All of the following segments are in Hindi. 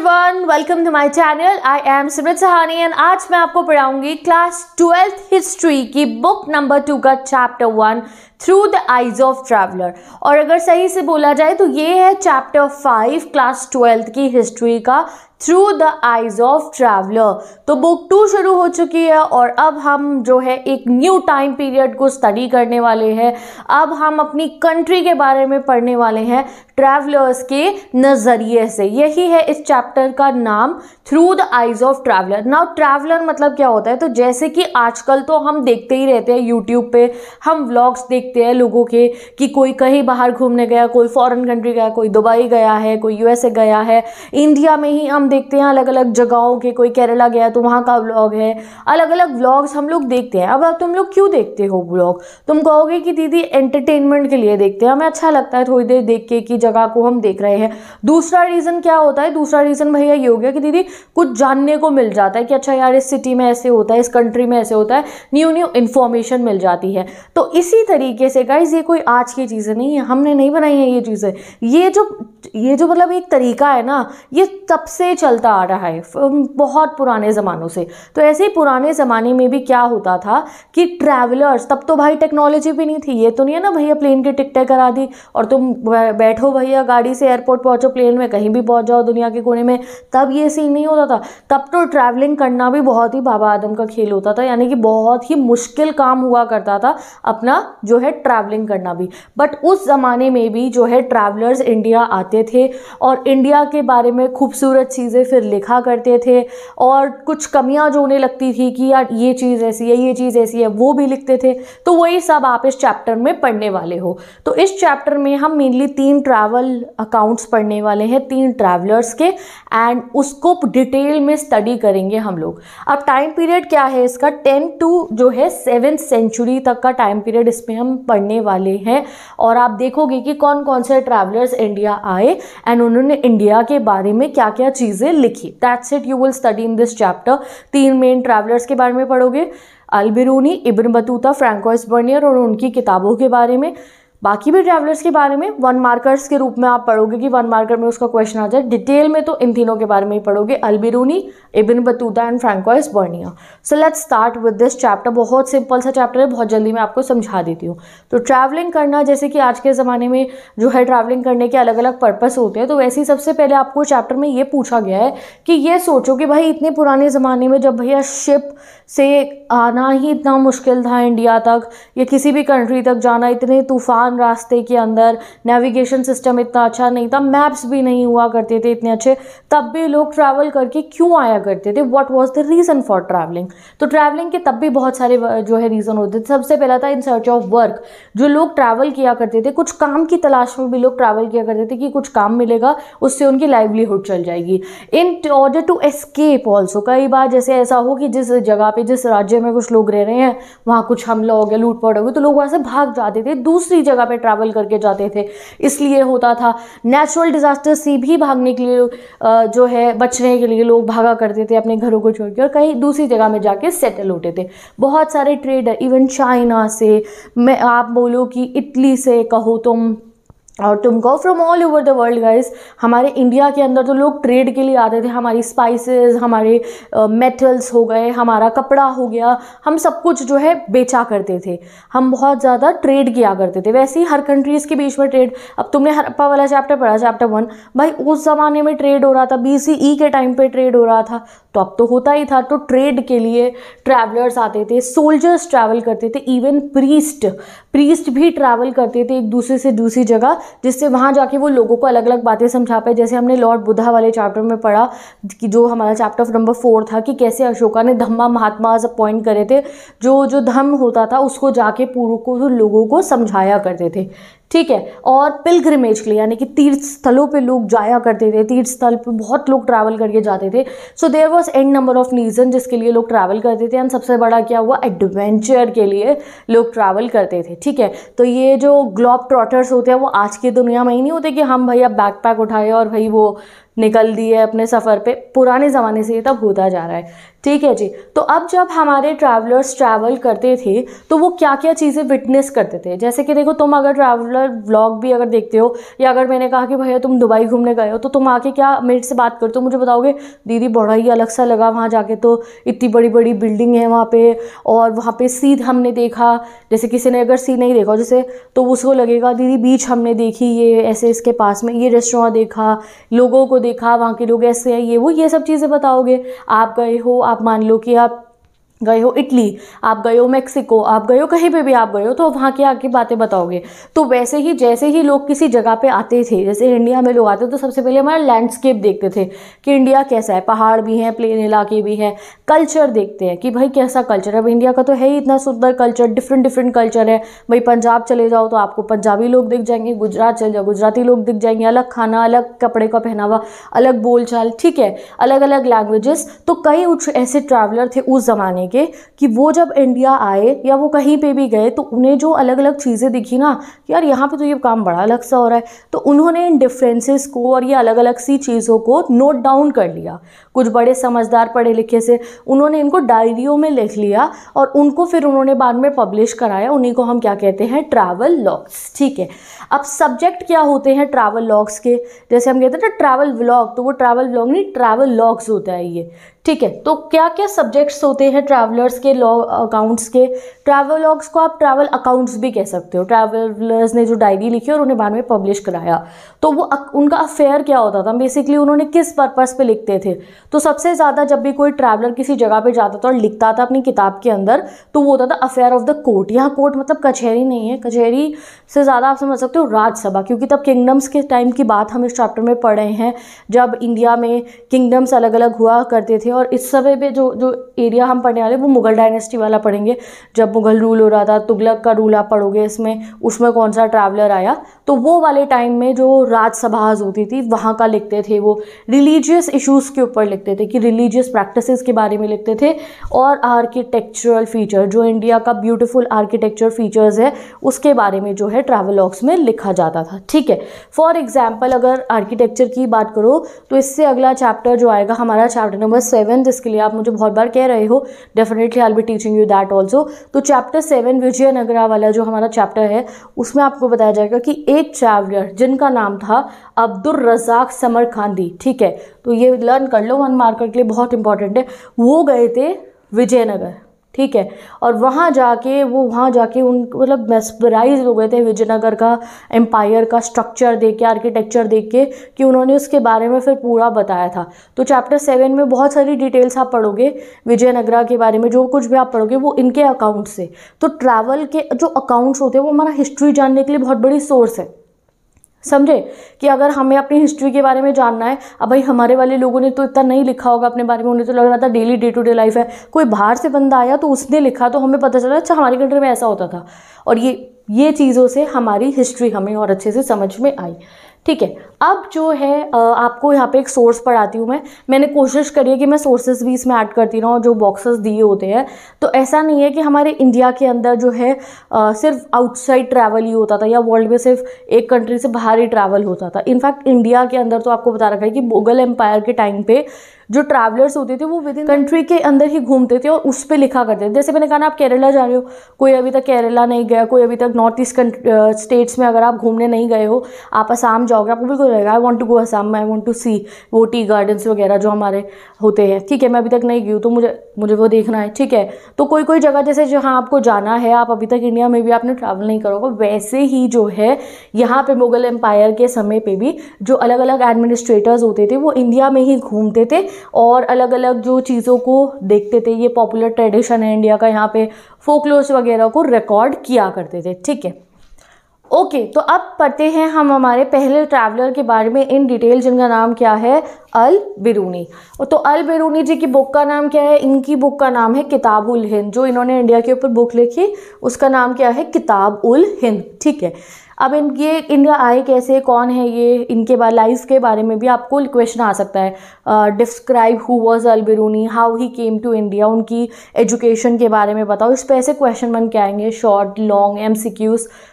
everyone welcome to my channel I am Simrat Sahani and आज मैं आपको पढ़ाऊंगी क्लास ट्वेल्थ हिस्ट्री की बुक नंबर टू का chapter one through the eyes of traveller और अगर सही से बोला जाए तो ये है चैप्टर फाइव क्लास ट्वेल्थ की हिस्ट्री का through the eyes of traveller तो बुक टू शुरू हो चुकी है और अब हम जो है एक न्यू टाइम पीरियड को स्टडी करने वाले हैं अब हम अपनी कंट्री के बारे में पढ़ने वाले हैं ट्रैवलर्स के नज़रिए से यही है इस चैप्टर का नाम through the eyes of traveller now traveller मतलब क्या होता है तो जैसे कि आजकल तो हम देखते ही रहते हैं यूट्यूब पे हम व्लॉग्स देखते हैं लोगों के कि कोई कहीं बाहर घूमने गया कोई फॉरेन कंट्री गया कोई दुबई गया है कोई यूएसए गया है इंडिया में ही हम देखते हैं अलग अलग जगहों के कोई केरला गया तो वहाँ का व्लॉग है अलग अलग व्लॉग्स हम लोग देखते हैं अब तुम लोग क्यों देखते हो व्लॉग तुम कहोगे कि दीदी एंटरटेनमेंट के लिए देखते हैं हमें अच्छा लगता है थोड़ी देर देख के कि जगह को हम देख रहे हैं दूसरा रीज़न क्या होता है दूसरा रीज़न भैया ये हो गया कि दीदी कुछ जानने को मिल जाता है कि अच्छा यार इस सिटी में ऐसे होता है इस कंट्री में ऐसे होता है न्यू न्यू इन्फॉर्मेशन मिल जाती है तो इसी तरीके से गाइज ये कोई आज की चीज़ें नहीं है हमने नहीं बनाई है ये चीज़ें ये जो ये जो मतलब एक तरीका है ना ये तब से चलता आ रहा है बहुत पुराने ज़मानों से तो ऐसे ही पुराने ज़माने में भी क्या होता था कि ट्रैवलर्स तब तो भाई टेक्नोलॉजी भी नहीं थी ये तो नहीं है ना भैया प्लेन की टिकटें करा दी और तुम बैठो भैया गाड़ी से एयरपोर्ट पहुँचो प्लेन में कहीं भी पहुँच जाओ दुनिया के कोने में तब ये सीन नहीं होता था तब तो ट्रैवलिंग करना भी बहुत ही बाबा आदम का खेल होता था यानी कि बहुत ही मुश्किल काम हुआ करता था अपना जो है ट्रैवलिंग करना भी बट उस ज़माने में भी जो है ट्रैवलर्स इंडिया आते थे और इंडिया के बारे में खूबसूरत चीज़ चीज़ें फिर लिखा करते थे और कुछ कमियां जो उन्हें लगती थी कि यार ये चीज़ ऐसी है ये चीज़ ऐसी है वो भी लिखते थे तो वही सब आप इस चैप्टर में पढ़ने वाले हो तो इस चैप्टर में हम मेनली तीन ट्रैवल अकाउंट्स पढ़ने वाले हैं तीन ट्रैवलर्स के एंड उसको डिटेल में स्टडी करेंगे हम लोग अब टाइम पीरियड क्या है इसका टेन टू जो है सेवन सेंचुरी तक का टाइम पीरियड इसमें हम पढ़ने वाले हैं और आप देखोगे कि कौन कौन से ट्रैवलर्स इंडिया आए एंड उन्होंने इंडिया के बारे में क्या क्या चीज़ें चीज़ें लिखी that's it you will study in this chapter तीन मेन ट्रैवलर्स के बारे में पढ़ोगे Al-Biruni Ibn Battuta Francois Bernier और उनकी किताबों के बारे में बाकी भी ट्रैवलर्स के बारे में वन मार्कर्स के रूप में आप पढ़ोगे कि वन मार्कर में उसका क्वेश्चन आ जाए डिटेल में तो इन तीनों के बारे में ही पढ़ोगे Al-Biruni Ibn Battuta and Francois Bernier so let start with this chapter बहुत सिंपल सा चैप्टर है बहुत जल्दी मैं आपको समझा देती हूँ तो ट्रैवलिंग करना जैसे कि आज के ज़माने में जो है ट्रैवलिंग करने के अलग अलग पर्पस होते हैं तो वैसे ही सबसे पहले आपको चैप्टर में ये पूछा गया है कि ये सोचो कि भाई इतने पुराने ज़माने में जब भैया शिप से आना ही इतना मुश्किल था इंडिया तक या किसी भी कंट्री तक जाना इतने तूफान आसान रास्ते के अंदर नेविगेशन सिस्टम इतना अच्छा नहीं था मैप्स भी नहीं हुआ करते थे इतने अच्छे तब भी लोग ट्रैवल करके क्यों आया करते थे what was the reason for travelling तो ट्रैवलिंग के तब भी बहुत सारे जो है रीज़न होते थे सबसे पहला था इन सर्च ऑफ वर्क जो लोग ट्रैवल किया करते थे कुछ काम की तलाश में भी लोग ट्रैवल किया करते थे कि कुछ काम मिलेगा उससे उनकी लाइवलीहुड चल जाएगी in order to escape also कई बार जैसे ऐसा हो कि जिस जगह पे जिस राज्य में कुछ लोग रह रहे हैं वहाँ कुछ हमला हो गया लूटपाट हो गई तो लोग वहाँ से भाग जाते थे दूसरी जगह जगह पे ट्रैवल करके जाते थे इसलिए होता था नेचुरल डिज़ास्टर से भी भागने के लिए जो है बचने के लिए लोग भागा करते थे अपने घरों को छोड़ और कहीं दूसरी जगह में जाके सेटल होते थे बहुत सारे ट्रेडर इवन चाइना से मैं आप बोलो कि इटली से कहो तुम और तुमको from all over the world guys हमारे इंडिया के अंदर तो लोग ट्रेड के लिए आते थे हमारी स्पाइसेस हमारे मेटल्स uh, हो गए हमारा कपड़ा हो गया हम सब कुछ जो है बेचा करते थे हम बहुत ज़्यादा ट्रेड किया करते थे वैसे ही हर कंट्रीज़ के बीच में ट्रेड अब तुमने हरप्पा वाला चैप्टर पढ़ा चैप्टर वन भाई उस ज़माने में ट्रेड हो रहा था बी e के टाइम पर ट्रेड हो रहा था तो अब तो होता ही था तो ट्रेड के लिए ट्रैवलर्स आते थे सोल्जर्स ट्रैवल करते थे इवन प्रीस्ट प्रीस्ट भी ट्रैवल करते थे एक दूसरे से दूसरी जगह जिससे वहाँ जाके वो लोगों को अलग अलग बातें समझा पाए जैसे हमने लॉर्ड बुद्धा वाले चैप्टर में पढ़ा कि जो हमारा चैप्टर नंबर फोर था कि कैसे अशोका ने धम्मा महात्मा अपॉइंट करे थे जो जो धम्म होता था उसको जाके पूर्व को लोगों को समझाया करते थे ठीक है और पिलग्रिमेज के लिए यानी कि तीर्थ स्थलों पे लोग जाया करते थे तीर्थ स्थल पे बहुत लोग ट्रैवल करके जाते थे so there was and number of reason जिसके लिए लोग ट्रैवल करते थे एंड सबसे बड़ा क्या हुआ एडवेंचर के लिए लोग ट्रैवल करते थे ठीक है तो ये जो ग्लॉब ट्रॉटर्स होते हैं वो आज की दुनिया में ही नहीं होते कि हम भैया बैकपैक उठाए और भाई वो निकल दिए अपने सफ़र पे पुराने ज़माने से ये तब तो होता जा रहा है ठीक है जी तो अब जब हमारे ट्रैवलर्स ट्रैवल करते थे तो वो क्या क्या चीज़ें विटनेस करते थे जैसे कि देखो तुम अगर ट्रैवलर व्लॉग भी अगर देखते हो या अगर मैंने कहा कि भैया तुम दुबई घूमने गए हो तो तुम आके क्या मेरे से बात करते हो मुझे बताओगे दीदी बड़ा ही अलग सा लगा वहाँ जाके तो इतनी बड़ी बड़ी बिल्डिंग है वहाँ पर और वहाँ पर सीध हमने देखा जैसे किसी ने अगर सी नहीं देखा जैसे तो उसको लगेगा दीदी बीच हमने देखी ये ऐसे इसके पास में ये रेस्टोरेंट देखा लोगों को देखा वहाँ के लोग ऐसे हैं ये वो ये सब चीज़ें बताओगे आप गए हो आप मान लो कि आप गए हो इटली आप गए हो मेक्सिको आप गए हो कहीं पे भी आप गए हो तो वहाँ की आके बातें बताओगे तो वैसे ही जैसे ही लोग किसी जगह पे आते थे जैसे इंडिया में लोग आते तो सबसे पहले हमारा लैंडस्केप देखते थे कि इंडिया कैसा है पहाड़ भी हैं प्लेन इलाके भी हैं कल्चर देखते हैं कि भाई कैसा कल्चर है अब इंडिया का तो है ही इतना सुंदर कल्चर डिफरेंट डिफरेंट कल्चर है भाई पंजाब चले जाओ तो आपको पंजाबी लोग दिख जाएंगे गुजरात चले जाओ गुजराती लोग दिख जाएंगे अलग खाना अलग कपड़े का पहनावा अलग बोलचाल ठीक है अलग अलग लैंग्वेजेस तो कई ऐसे ट्रैवलर थे उस ज़माने बताएंगे कि वो जब इंडिया आए या वो कहीं पे भी गए तो उन्हें जो अलग अलग चीज़ें दिखी ना कि यार यहाँ पे तो ये काम बड़ा अलग सा हो रहा है तो उन्होंने इन डिफ्रेंसेस को और ये अलग अलग सी चीज़ों को नोट डाउन कर लिया कुछ बड़े समझदार पढ़े लिखे से उन्होंने इनको डायरियों में लिख लिया और उनको फिर उन्होंने बाद में पब्लिश कराया उन्हीं को हम क्या कहते हैं ट्रैवल लॉग्स ठीक है अब सब्जेक्ट क्या होते हैं ट्रैवल लॉग्स के जैसे हम कहते हैं ना ट्रैवल व्लॉग तो वो ट्रैवल व्लॉग नहीं ट्रैवल लॉग्स होता है ये ठीक है तो क्या क्या सब्जेक्ट्स होते हैं ट्रैवलर्स के लॉ अकाउंट्स के ट्रैवलॉग्स को आप ट्रैवल अकाउंट्स भी कह सकते हो ट्रैवलर्स ने जो डायरी लिखी और उन्हें बाद में पब्लिश कराया तो वो उनका अफेयर क्या होता था बेसिकली उन्होंने किस पर्पज़ पे लिखते थे तो सबसे ज़्यादा जब भी कोई ट्रैवलर किसी जगह पर जाता था और लिखता था अपनी किताब के अंदर तो वो होता था अफेयर ऑफ द कोर्ट यहाँ कोर्ट मतलब कचहरी नहीं है कचहरी से ज़्यादा आप समझ सकते हो राज्यसभा क्योंकि तब किंगडम्स के टाइम की बात हम इस चैप्टर में पढ़े हैं जब इंडिया में किंगडम्स अलग अलग हुआ करते थे थे और इस समय पे जो जो एरिया हम पढ़ने वाले वो मुगल डायनेस्टी वाला पढ़ेंगे जब मुगल रूल हो रहा था तुगलक का रूल आप पढ़ोगे इसमें उसमें कौन सा ट्रैवलर आया तो वो वाले टाइम में जो राजसभाज होती थी वहाँ का लिखते थे वो रिलीजियस इशूज़ के ऊपर लिखते थे कि रिलीजियस प्रैक्टिस के बारे में लिखते थे और आर्किटेक्चरल फीचर जो इंडिया का ब्यूटिफुल आर्किटेक्चर फीचर्स है उसके बारे में जो है ट्रैवलॉग्स में लिखा जाता था ठीक है फॉर एग्ज़ाम्पल अगर आर्किटेक्चर की बात करो तो इससे अगला चैप्टर जो आएगा हमारा चैप्टर नंबर सेवन सेवन जिसके लिए आप मुझे बहुत बार कह रहे हो definitely I be teaching you that also तो चैप्टर सेवन विजयनगरा वाला जो हमारा चैप्टर है उसमें आपको बताया जाएगा कि एक ट्रैवलर जिनका नाम था अब्दुल रजाक समर खांदी ठीक है तो ये लर्न कर लो वन मार्कर के लिए बहुत इंपॉर्टेंट है वो गए थे विजयनगर ठीक है और वहाँ जाके वो वहाँ जाके उन मतलब मेस्पराइज हो गए थे विजयनगर का एम्पायर का स्ट्रक्चर देख के आर्किटेक्चर देख के कि उन्होंने उसके बारे में फिर पूरा बताया था तो चैप्टर सेवन में बहुत सारी डिटेल्स आप पढ़ोगे विजयनगरा के बारे में जो कुछ भी आप पढ़ोगे वो इनके अकाउंट से तो ट्रैवल के जो अकाउंट्स होते हैं वो हमारा हिस्ट्री जानने के लिए बहुत बड़ी सोर्स है समझे कि अगर हमें अपनी हिस्ट्री के बारे में जानना है अब भाई हमारे वाले लोगों ने तो इतना नहीं लिखा होगा अपने बारे में उन्हें तो लग रहा था daily day to day life है कोई बाहर से बंदा आया तो उसने लिखा तो हमें पता चला अच्छा हमारी कंट्री में ऐसा होता था और ये ये चीज़ों से हमारी हिस्ट्री हमें और अच्छे से समझ में आई ठीक है अब जो है आपको यहाँ पे एक सोर्स पढ़ाती हूँ मैं मैंने कोशिश करी है कि मैं सोर्सेज भी इसमें ऐड करती रहूँ जो बॉक्सेस दिए होते हैं तो ऐसा नहीं है कि हमारे इंडिया के अंदर जो है आ, सिर्फ आउटसाइड ट्रैवल ही होता था या वर्ल्ड में सिर्फ एक कंट्री से बाहर ही ट्रैवल होता था इनफैक्ट इंडिया के अंदर तो आपको बता रखा है कि मुगल एम्पायर के टाइम पे जो ट्रैवलर्स होते थे वो विद इन कंट्री के अंदर ही घूमते थे और उस पर लिखा करते थे जैसे मैंने कहा ना आप केरला जा रहे हो कोई अभी तक केरला नहीं गया कोई अभी तक नॉर्थ ईस्ट स्टेट्स में अगर आप घूमने नहीं गए हो आप आसाम जाओगे आपको बिल्कुल रहेगा I want to go Assam I want to see वो टी गार्डन्स वगैरह जो हमारे होते हैं ठीक है मैं अभी तक नहीं गई हूँ तो मुझे मुझे वो देखना है ठीक है तो कोई कोई जगह जैसे जहाँ आपको जाना है आप अभी तक इंडिया में भी आपने ट्रैवल नहीं करोगे वैसे ही जो है यहाँ पे मुगल एम्पायर के समय पे भी जो अलग अलग एडमिनिस्ट्रेटर्स होते थे वो इंडिया में ही घूमते थे और अलग अलग जो चीज़ों को देखते थे ये पॉपुलर ट्रेडिशन है इंडिया का यहाँ पे फोकलोर्स वगैरह को रिकॉर्ड किया करते थे ठीक है ओके okay, तो अब पढ़ते हैं हम हमारे पहले ट्रैवलर के बारे में इन डिटेल जिनका नाम क्या है अल बिरूनी तो अल बिरूनी जी की बुक का नाम क्या है इनकी बुक का नाम है किताब उल हिंद जो इन्होंने इंडिया के ऊपर बुक लिखी उसका नाम क्या है किताब उल हिंद ठीक है अब इन ये इंडिया आए कैसे कौन है ये इनके बारे लाइफ के बारे में भी आपको क्वेश्चन आ सकता है describe who was Al-Biruni how he came to India उनकी एजुकेशन के बारे में बताओ इस पर ऐसे क्वेश्चन बन के आएंगे शॉर्ट लॉन्ग एम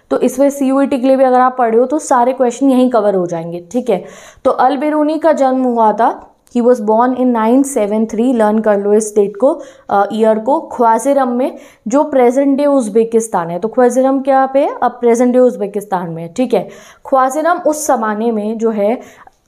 तो इसमें सी यू के लिए भी अगर आप पढ़े हो तो सारे क्वेश्चन यहीं कवर हो जाएंगे ठीक है तो अलबिरूनी का जन्म हुआ था he was born in nine seven three learn कर लो इस डेट को ईयर uh, को ख्वाजिरम में जो प्रेजेंट डे उज्बेकिस्तान है तो ख्वाजिरम क्या पे अब प्रेजेंट डे उज्बेकिस्तान में है ठीक है ख्वाजिरम उस ज़माने में जो है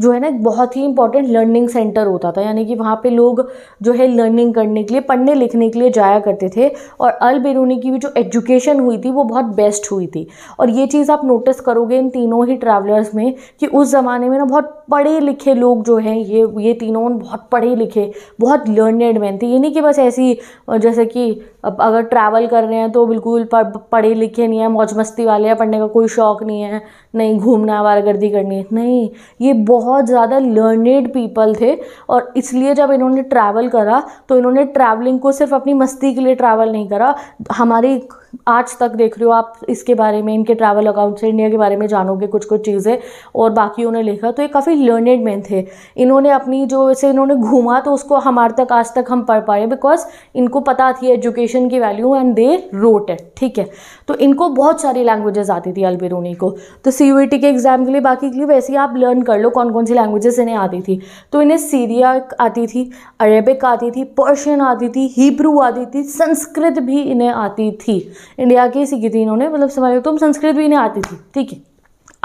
जो है ना बहुत ही इंपॉर्टेंट लर्निंग सेंटर होता था यानी कि वहाँ पे लोग जो है लर्निंग करने के लिए पढ़ने लिखने के लिए जाया करते थे और अल बिरूनी की भी जो एजुकेशन हुई थी वो बहुत बेस्ट हुई थी और ये चीज़ आप नोटिस करोगे इन तीनों ही ट्रैवलर्स में कि उस ज़माने में ना बहुत पढ़े लिखे लोग जो हैं ये ये तीनों बहुत पढ़े लिखे बहुत लर्नेड मैन थे ये नहीं कि बस ऐसी जैसे कि अब अगर ट्रैवल कर रहे हैं तो बिल्कुल पढ़े लिखे नहीं हैं मौज मस्ती वाले हैं पढ़ने का कोई शौक़ नहीं है नहीं घूमना आवारगर्दी करनी है नहीं ये बहुत ज़्यादा लर्नेड पीपल थे और इसलिए जब इन्होंने ट्रैवल करा तो इन्होंने ट्रैवलिंग को सिर्फ अपनी मस्ती के लिए ट्रैवल नहीं करा हमारी आज तक देख रहे हो आप इसके बारे में इनके ट्रैवल अकाउंट से इंडिया के बारे में जानोगे कुछ कुछ चीज़ें और बाकी उन्होंने लिखा तो ये काफ़ी लर्नेड मैन थे इन्होंने अपनी जो इसे इन्होंने घूमा तो उसको हमारे तक आज तक हम पढ़ पाए बिकॉज इनको पता थी एजुकेशन की value and they wrote it ठीक है तो इनको बहुत सारी लैंग्वेजेस आती थी अलबेरूनी को तो सी e के एग्ज़ाम के लिए बाकी के लिए वैसे ही आप लर्न कर लो कौन कौन सी लैंग्वेजेस इन्हें आती थी तो इन्हें सीरिया आती थी अरेबिक आती थी पर्शियन आती थी हिब्रू आती थी संस्कृत भी इन्हें आती थी इंडिया की सीखी थी इन्होंने मतलब समझ तो तुम संस्कृत भी इन्हें आती थी ठीक है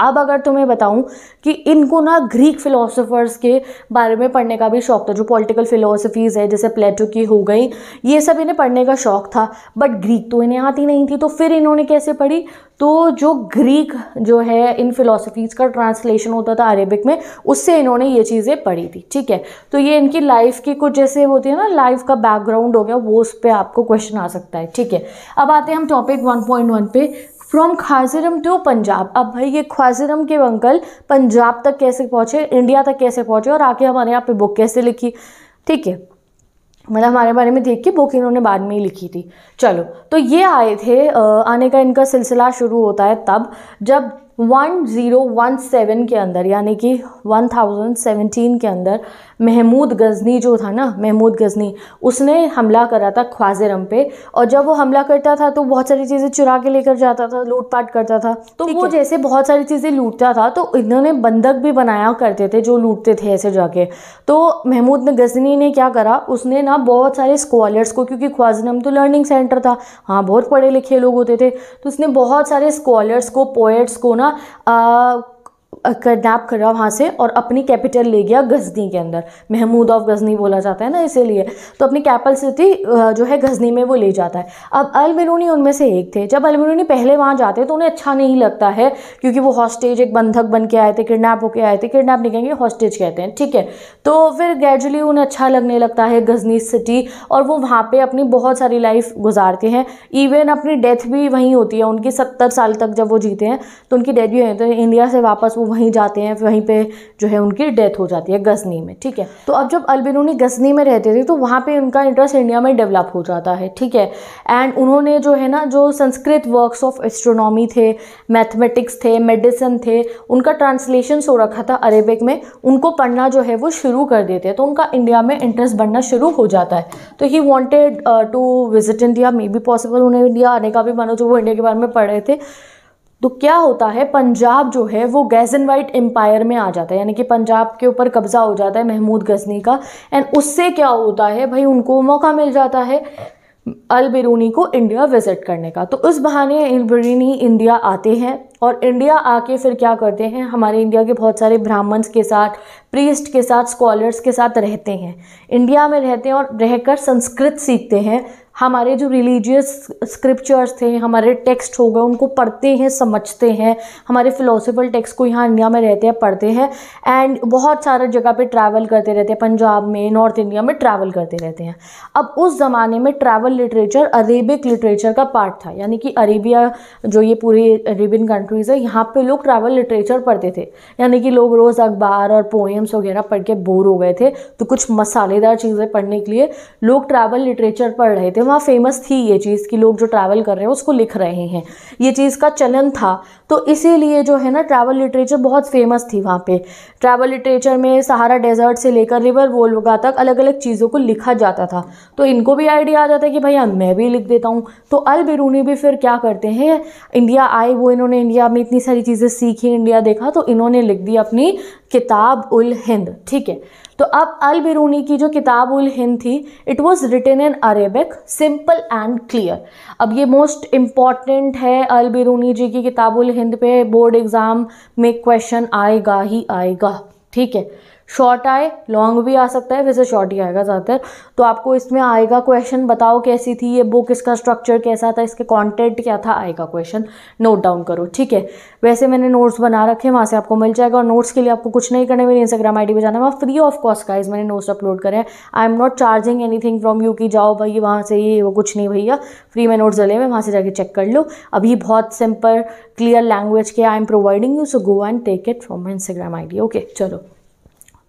अब अगर तुम्हें बताऊं कि इनको ना ग्रीक फ़िलोसोफ़र्स के बारे में पढ़ने का भी शौक था जो पॉलिटिकल फ़िलोसफीज़ है जैसे प्लेटो की हो गई ये सब इन्हें पढ़ने का शौक था बट ग्रीक तो इन्हें आती नहीं थी तो फिर इन्होंने कैसे पढ़ी तो जो ग्रीक जो है इन फ़िलोसफीज़ का ट्रांसलेशन होता था अरेबिक में उससे इन्होंने ये चीज़ें पढ़ी थी ठीक है तो ये इनकी लाइफ की कुछ जैसे होती है ना लाइफ का बैकग्राउंड हो गया वो उस पर आपको क्वेश्चन आ सकता है ठीक है अब आते हैं हम टॉपिक 1.1 पे फ्रॉम ख्वाजरम टू पंजाब अब भाई ये ख्वाजरम के अंकल पंजाब तक कैसे पहुँचे इंडिया तक कैसे पहुँचे और आके हमारे यहाँ पे बुक कैसे लिखी ठीक है मतलब हमारे बारे में देख के बुक इन्होंने बाद में ही लिखी थी चलो तो ये आए थे आने का इनका सिलसिला शुरू होता है तब जब 1017 के अंदर यानी कि 1017 के अंदर महमूद गज़नी जो था ना महमूद गज़नी उसने हमला करा था ख्वाजरम पे और जब वो हमला करता था तो बहुत सारी चीज़ें चुरा के लेकर जाता था लूटपाट करता था तो वो जैसे बहुत सारी चीज़ें लूटता था तो इन्होंने बंधक भी बनाया करते थे जो लूटते थे ऐसे जाके तो महमूद ने गज़नी ने क्या करा उसने ना बहुत सारे स्कॉलर्स को क्योंकि ख्वाजरम तो लर्निंग सेंटर था हाँ बहुत पढ़े लिखे लोग होते थे तो उसने बहुत सारे स्कॉलर्स को पोएट्स को ना किडनैप करा वहाँ से और अपनी कैपिटल ले गया गजनी के अंदर महमूद ऑफ गजनी बोला जाता है ना इसीलिए तो अपनी कैपल सिटी जो है गजनी में वो ले जाता है अब अलबिरूनी उनमें से एक थे जब अलबिरूनी पहले वहाँ जाते तो उन्हें अच्छा नहीं लगता है क्योंकि वो हॉस्टेज एक बंधक बन के आए थे किडनैप होके आए थे किडनैप नहीं कहेंगे हॉस्टेज कहते हैं ठीक है तो फिर ग्रेजुअली उन्हें अच्छा लगने लगता है गजनी सिटी और वो वहाँ पर अपनी बहुत सारी लाइफ गुजारते हैं इवन अपनी डेथ भी वहीं होती है उनकी सत्तर साल तक जब वो जीते हैं तो उनकी डेथ भी होती है तो इंडिया से वापस वो वहीं जाते हैं वहीं पे जो है उनकी डेथ हो जाती है गजनी में ठीक है तो अब जब अलबिरूनी गजनी में रहते थे तो वहाँ पे उनका इंटरेस्ट इंडिया में डेवलप हो जाता है ठीक है एंड उन्होंने जो है ना जो संस्कृत वर्क्स ऑफ एस्ट्रोनॉमी थे मैथमेटिक्स थे मेडिसिन थे उनका ट्रांसलेशन हो रखा था अरेबिक में उनको पढ़ना जो है वो शुरू कर देते तो उनका इंडिया में इंटरेस्ट बढ़ना शुरू हो जाता है तो he wanted to visit India maybe possible उन्हें इंडिया आने का भी मानो जो वो इंडिया के बारे में पढ़ रहे थे तो क्या होता है पंजाब जो है वो गैज एंड वाइट एम्पायर में आ जाता है यानी कि पंजाब के ऊपर कब्जा हो जाता है महमूद गजनी का एंड उससे क्या होता है भाई उनको मौका मिल जाता है अल बिरूनी को इंडिया विज़िट करने का तो उस बहाने अल बिरूनी इंडिया आते हैं और इंडिया आके फिर क्या करते हैं हमारे इंडिया के बहुत सारे ब्राह्मण्स के साथ प्रीस्ट के साथ स्कॉलर्स के साथ रहते हैं इंडिया में रहते हैं और रहकर संस्कृत सीखते हैं हमारे जो रिलीजियस स्क्रिप्चर्स थे हमारे टेक्स्ट हो गए उनको पढ़ते हैं समझते हैं हमारे फ़िलोसफल टेक्स्ट को यहाँ इंडिया में रहते हैं पढ़ते हैं एंड बहुत सारे जगह पे ट्रैवल करते रहते हैं पंजाब में नॉर्थ इंडिया में ट्रैवल करते रहते हैं अब उस ज़माने में ट्रैवल लिटरेचर अरेबिक लिटरेचर का पार्ट था यानी कि अरेबिया जो ये पूरी अरेबियन कंट्रीज़ है यहाँ पर लोग ट्रैवल लिटरेचर पढ़ते थे यानी कि लोग रोज़ अखबार और पोएम्स वगैरह पढ़ के बोर हो गए थे तो कुछ मसालेदार चीज़ें पढ़ने के लिए लोग ट्रैवल लिटरेचर पढ़ रहे थे वहाँ फेमस थी ये चीज़ कि लोग जो ट्रैवल कर रहे हैं उसको लिख रहे हैं ये चीज़ का चलन था तो इसीलिए जो है ना ट्रैवल लिटरेचर बहुत फेमस थी वहाँ पे ट्रैवल लिटरेचर में सहारा डेजर्ट से लेकर रिवर वोल्वगा तक अलग अलग चीज़ों को लिखा जाता था तो इनको भी आइडिया आ जाता है कि भैया मैं भी लिख देता हूँ तो अल बिरूनी भी फिर क्या करते हैं इंडिया आए वो इन्होंने इंडिया में इतनी सारी चीज़ें सीखी इंडिया देखा तो इन्होंने लिख दी अपनी किताब उल हिंद ठीक है तो अब अल बिरूनी की जो किताब उल हिंद थी it was written in Arabic simple and clear अब ये मोस्ट इम्पॉर्टेंट है अल बिरूनी जी की किताब उल हिंद पे बोर्ड एग्ज़ाम में क्वेश्चन आएगा ही आएगा ठीक है शॉर्ट आए लॉन्ग भी आ सकता है वैसे शॉर्ट ही आएगा ज़्यादातर तो आपको इसमें आएगा क्वेश्चन बताओ कैसी थी ये बुक इसका स्ट्रक्चर कैसा था इसके कंटेंट क्या था आएगा क्वेश्चन नोट डाउन करो ठीक है वैसे मैंने नोट्स बना रखे हैं वहाँ से आपको मिल जाएगा और नोट्स के लिए आपको कुछ नहीं करना मेरी इंस्टाग्राम आई डी बजाना जाना वहाँ फ्री ऑफ कॉस्ट का मैंने नोट्स अपलोड करें I am not charging anything from you की जाओ भाई वहाँ से ये वो कुछ नहीं भैया फ्री में नोट्स डले हुए वहाँ से जाके चेक कर लो अभी बहुत सिंपल क्लियर लैंग्वेज के I am providing you so go and take it from my Instagram I D okay चलो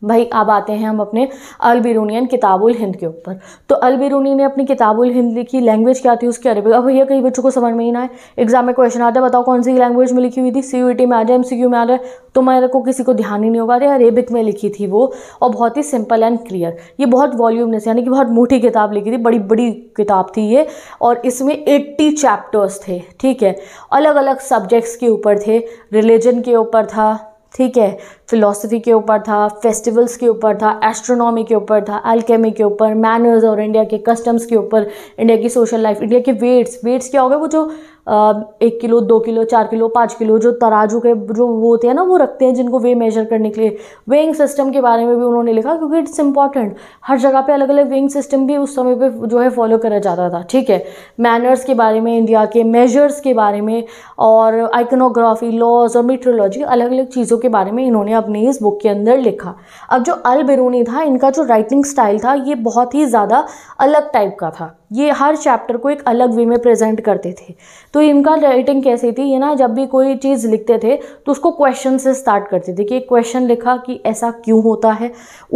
भाई अब आते हैं हम अपने अल बिरूनियन किताबुल हिंद के ऊपर तो अल बिरूनी ने अपनी किताबुल हिंद लिखी लैंग्वेज क्या थी उसकी अरेबिक अब भैया कई बच्चों को समझ में ही ना आए एग्जाम में क्वेश्चन आता है बताओ कौन सी लैंग्वेज में लिखी हुई थी सी यू टी में आ जाए एम सी क्यू में आ जाए तो मेरे को किसी को ध्यान ही नहीं होगा अरे अरेबिक में लिखी थी वो और बहुत ही सिंपल एंड क्लियर ये बहुत वॉल्यूमनेस यानी कि बहुत मोटी किताब लिखी थी बड़ी बड़ी किताब थी ये और इसमें एट्टी चैप्टर्स थे ठीक है अलग अलग सब्जेक्ट्स के ऊपर थे रिलीजन के ऊपर था ठीक है फिलोसफी के ऊपर था फेस्टिवल्स के ऊपर था एस्ट्रोनॉमी के ऊपर था अल्केमी के ऊपर मैनर्स और इंडिया के कस्टम्स के ऊपर इंडिया की सोशल लाइफ इंडिया के वेट्स वेट्स क्या हो गए वो जो एक किलो दो किलो चार किलो पाँच किलो जो तराजू के जो वो होते हैं ना वो रखते हैं जिनको वे मेजर करने के लिए वेइंग सिस्टम के बारे में भी उन्होंने लिखा क्योंकि इट्स इंपॉर्टेंट हर जगह पे अलग अलग वेइंग सिस्टम भी उस समय पे जो है फॉलो करा जाता था ठीक है मैनर्स के बारे में इंडिया के मेजर्स के बारे में और आइकनोग्राफी लॉज और मीट्रोलॉजी अलग अलग चीज़ों के बारे में इन्होंने अपनी इस बुक के अंदर लिखा अब जो अल बिरूनी था इनका जो राइटिंग स्टाइल था ये बहुत ही ज़्यादा अलग टाइप का था ये हर चैप्टर को एक अलग वे में प्रेजेंट करते थे तो इनका राइटिंग कैसी थी ये ना जब भी कोई चीज़ लिखते थे तो उसको क्वेश्चन से स्टार्ट करते थे कि एक क्वेश्चन लिखा कि ऐसा क्यों होता है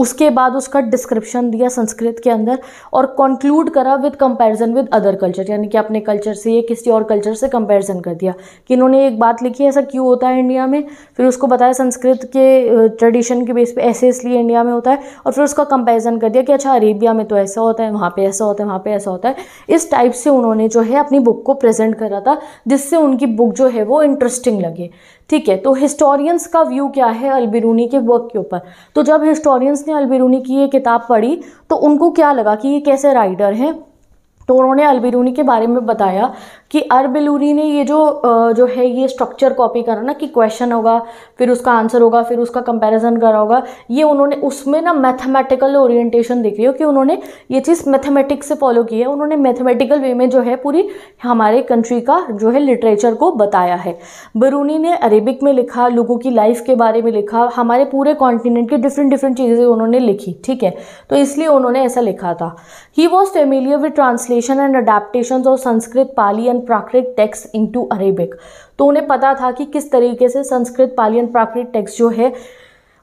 उसके बाद उसका डिस्क्रिप्शन दिया संस्कृत के अंदर और कंक्लूड करा with comparison with other culture यानी कि अपने कल्चर से ये किसी और कल्चर से कंपेरिजन कर दिया कि इन्होंने एक बात लिखी ऐसा क्यों होता है इंडिया में फिर उसको बताया संस्कृत के ट्रेडिशन के बेस पर ऐसे इसलिए इंडिया में होता है और फिर उसका कंपेरिजन कर दिया कि अच्छा अरेबिया में तो ऐसा होता है वहाँ पर ऐसा होता है वहाँ पर ऐसा होता है होता है इस टाइप से उन्होंने जो है अपनी बुक को प्रेजेंट करा था जिससे उनकी बुक जो है वो इंटरेस्टिंग लगे ठीक है तो हिस्टोरियंस का व्यू क्या है अलबिरूनी के वर्क के ऊपर तो जब हिस्टोरियंस ने अलबिरूनी की ये किताब पढ़ी तो उनको क्या लगा कि ये कैसे राइटर हैं तो उन्होंने अलबिरूनी के बारे में बताया कि अरबिलूनी ने ये जो जो है ये स्ट्रक्चर कॉपी करा ना कि क्वेश्चन होगा फिर उसका आंसर होगा फिर उसका कंपैरिजन करा होगा ये उन्होंने उसमें ना मैथमेटिकल ओरिएंटेशन देख रही हो कि उन्होंने ये चीज़ मैथमेटिक्स से फॉलो की है उन्होंने मैथमेटिकल वे में जो है पूरी हमारे कंट्री का जो है लिटरेचर को बताया है बरूनी ने अरेबिक में लिखा लोगों की लाइफ के बारे में लिखा हमारे पूरे कॉन्टिनेंट की डिफरेंट डिफरेंट चीज़ें उन्होंने लिखी ठीक है तो इसलिए उन्होंने ऐसा लिखा था he was familiar with translate translation and adaptation of Sanskrit Pali and Prakrit text into Arabic तो उन्हें पता था कि किस तरीके से संस्कृत पाली एंड प्राकृत टेक्स्ट जो है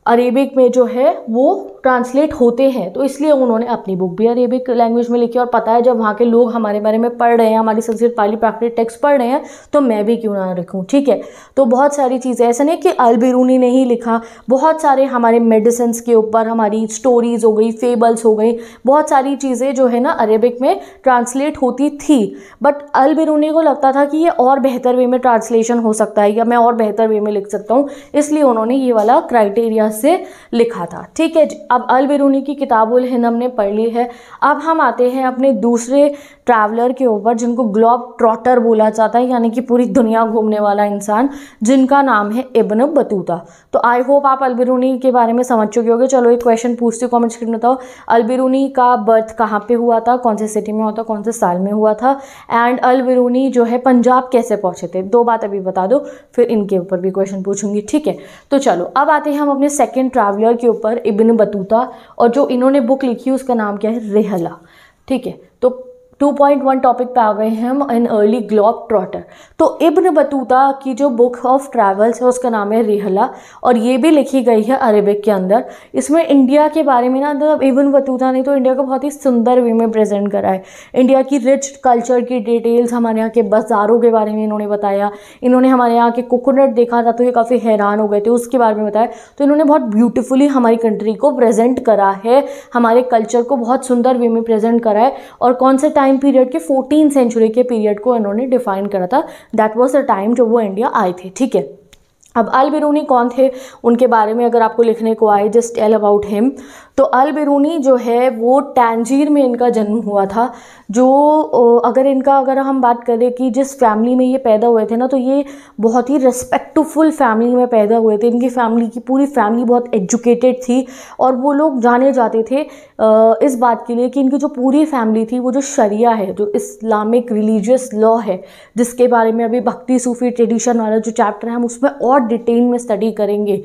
अरेबिक में जो है वो ट्रांसलेट होते हैं तो इसलिए उन्होंने अपनी बुक भी अरेबिक लैंग्वेज में लिखी और पता है जब वहाँ के लोग हमारे बारे में पढ़ रहे हैं हमारी संस्कृत पाली प्राकृतिक टेक्स्ट पढ़ रहे हैं तो मैं भी क्यों ना लिखूँ ठीक है तो बहुत सारी चीज़ें ऐसा नहीं कि अलबिरूनी ने ही लिखा बहुत सारे हमारे मेडिसिन के ऊपर हमारी स्टोरीज़ हो गई फेबल्स हो गई बहुत सारी चीज़ें जो है ना अरेबिक में ट्रांसलेट होती थी बट अलबिरूनी को लगता था कि ये और बेहतर वे में ट्रांसलेशन हो सकता है या मैं और बेहतर वे में लिख सकता हूँ इसलिए उन्होंने ये वाला क्राइटेरिया से लिखा था ठीक है अब अल बिरूनी की किताबुल हिंद हमने पढ़ ली है अब हम आते हैं अपने दूसरे ट्रैवलर के ऊपर जिनको ग्लोब ट्रॉटर बोला जाता है यानी कि पूरी दुनिया घूमने वाला इंसान जिनका नाम है इब्न बतूता तो आई होप आप अलबिरूनी के बारे में समझ चुके होगे चलो एक क्वेश्चन पूछते हो कॉमेंट स्क्रीन बताओ अलबिरूनी का बर्थ कहाँ पे हुआ था कौन से सिटी में होता कौन से साल में हुआ था एंड अलबिरूनी जो है पंजाब कैसे पहुँचे थे दो बात अभी बता दो फिर इनके ऊपर भी क्वेश्चन पूछूंगी ठीक है तो चलो अब आते हैं हम अपने सेकेंड ट्रैवलर के ऊपर इब्न बतूता और जो इन्होंने बुक लिखी उसका नाम क्या है रेहला ठीक है तो 2.1 टॉपिक पे आ गए हैं हम एन अर्ली ग्लॉब ट्रॉटर तो इब्न बतूता की जो बुक ऑफ ट्रैवल्स है उसका नाम है रिहला और ये भी लिखी गई है अरेबिक के अंदर इसमें इंडिया के बारे में ना मतलब इब्न बतूता ने तो इंडिया को बहुत ही सुंदर वे में प्रेजेंट करा है इंडिया की रिच कल्चर की डिटेल्स हमारे यहाँ के बाज़ारों के बारे में इन्होंने बताया इन्होंने हमारे यहाँ के कोकोनट देखा था तो ये काफ़ी हैरान हो गए थे उसके बारे में बताया तो इन्होंने बहुत ब्यूटिफुली हमारी कंट्री को प्रेजेंट करा है हमारे कल्चर को बहुत सुंदर वे में प्रेजेंट करा है और कौन से टाइम टाइम पीरियड के फोर्टीन सेंचुरी के पीरियड को इन्होंने डिफाइन करा था दैट वॉज द टाइम जब वो इंडिया आए थे ठीक है अब अल बिरूनी कौन थे उनके बारे में अगर आपको लिखने को आए जस्ट टेल अबाउट हिम तो अल बिरूनी जो है वो टैंजीर में इनका जन्म हुआ था जो अगर इनका अगर हम बात करें कि जिस फैमिली में ये पैदा हुए थे ना तो ये बहुत ही रिस्पेक्टफुल फैमिली में पैदा हुए थे इनकी फैमिली की पूरी फैमिली बहुत एजुकेटेड थी और वो लोग जाने जाते थे इस बात के लिए कि इनकी जो पूरी फैमिली थी वो जो शरिया है जो इस्लामिक रिलीजियस लॉ है जिसके बारे में अभी भक्ति सूफी ट्रेडिशन वाला जो चैप्टर है हम उसमें और डिटेल में स्टडी करेंगे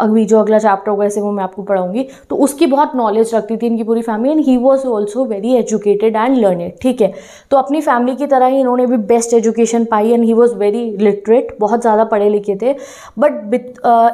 अभी जो अगला चैप्टर होगा ऐसे वो मैं आपको पढ़ाऊंगी तो उसकी बहुत नॉलेज रखती थी इनकी पूरी family and he was also very educated and learned ठीक है तो अपनी फैमिली की तरह ही इन्होंने भी बेस्ट एजुकेशन पाई and he was very literate बहुत ज़्यादा पढ़े लिखे थे बट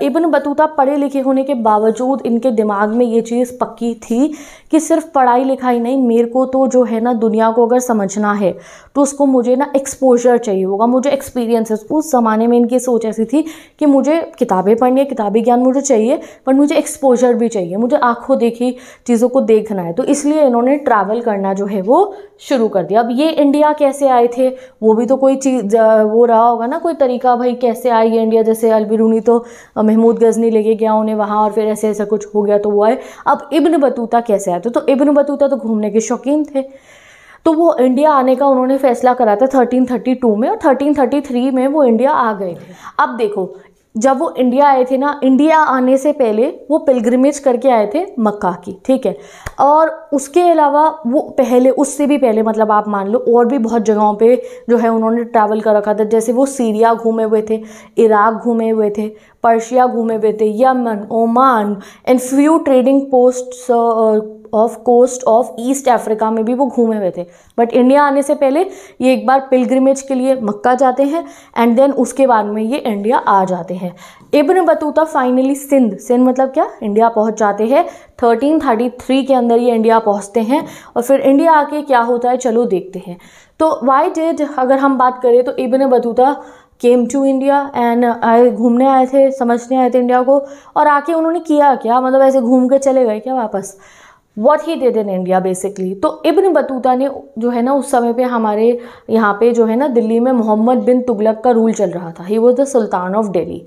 इबन बतूता पढ़े लिखे होने के बावजूद इनके दिमाग में ये चीज़ पक्की थी कि सिर्फ पढ़ाई लिखाई नहीं मेरे को तो जो है ना दुनिया को अगर समझना है तो उसको मुझे ना एक्सपोजर चाहिए होगा मुझे एक्सपीरियंसेस उस ज़माने में इनकी सोच ऐसी थी कि मुझे किताबें पढ़नी है किताबी ज्ञान मुझे चाहिए बट मुझे एक्सपोजर भी चाहिए मुझे आंखों देखी चीज़ों को देखना है तो इसलिए इन्होंने ट्रैवल करना जो है वो शुरू कर दिया अब ये इंडिया कैसे आए थे वो भी तो कोई चीज़ वो रहा होगा ना कोई तरीका भाई कैसे आए ये इंडिया जैसे अलबिरूनी तो महमूद गजनी लेके गया उन्हें वहाँ और फिर ऐसे ऐसा कुछ हो गया तो वो आए अब इब्न बतूता कैसे आए थे तो इब्न बतूता तो घूमने के शौकीन थे तो वो इंडिया आने का उन्होंने फैसला करा था 1332 में और 1333 में वो इंडिया आ गए अब देखो जब वो इंडिया आए थे ना इंडिया आने से पहले वो पिलग्रमेज करके आए थे मक्का की ठीक है और उसके अलावा वो पहले उससे भी पहले मतलब आप मान लो और भी बहुत जगहों पे जो है उन्होंने ट्रैवल कर रखा था जैसे वो सीरिया घूमे हुए थे इराक घूमे हुए थे पर्शिया घूमे हुए थे Yemen Oman and few trading post of coast of East Africa में भी वो घूमे हुए थे बट इंडिया आने से पहले ये एक बार पिलग्रिमेज के लिए मक्का जाते हैं एंड देन उसके बाद में ये इंडिया आ जाते हैं Ibn Battuta finally Sindh Sindh मतलब क्या इंडिया पहुंच जाते हैं थर्टीन थर्टी थ्री के अंदर ये इंडिया पहुंचते हैं और फिर इंडिया आके क्या होता है चलो देखते हैं तो वाई डेड अगर हम बात करें तो Ibn Battuta came to India and आए घूमने आए थे समझने आए थे इंडिया को और आके उन्होंने किया क्या मतलब ऐसे घूम के चले गए क्या वापस what he did in India basically तो इब्न बतूता ने जो है ना उस समय पे हमारे यहाँ पे जो है ना दिल्ली में मोहम्मद बिन तुगलक का रूल चल रहा था he was the sultan of Delhi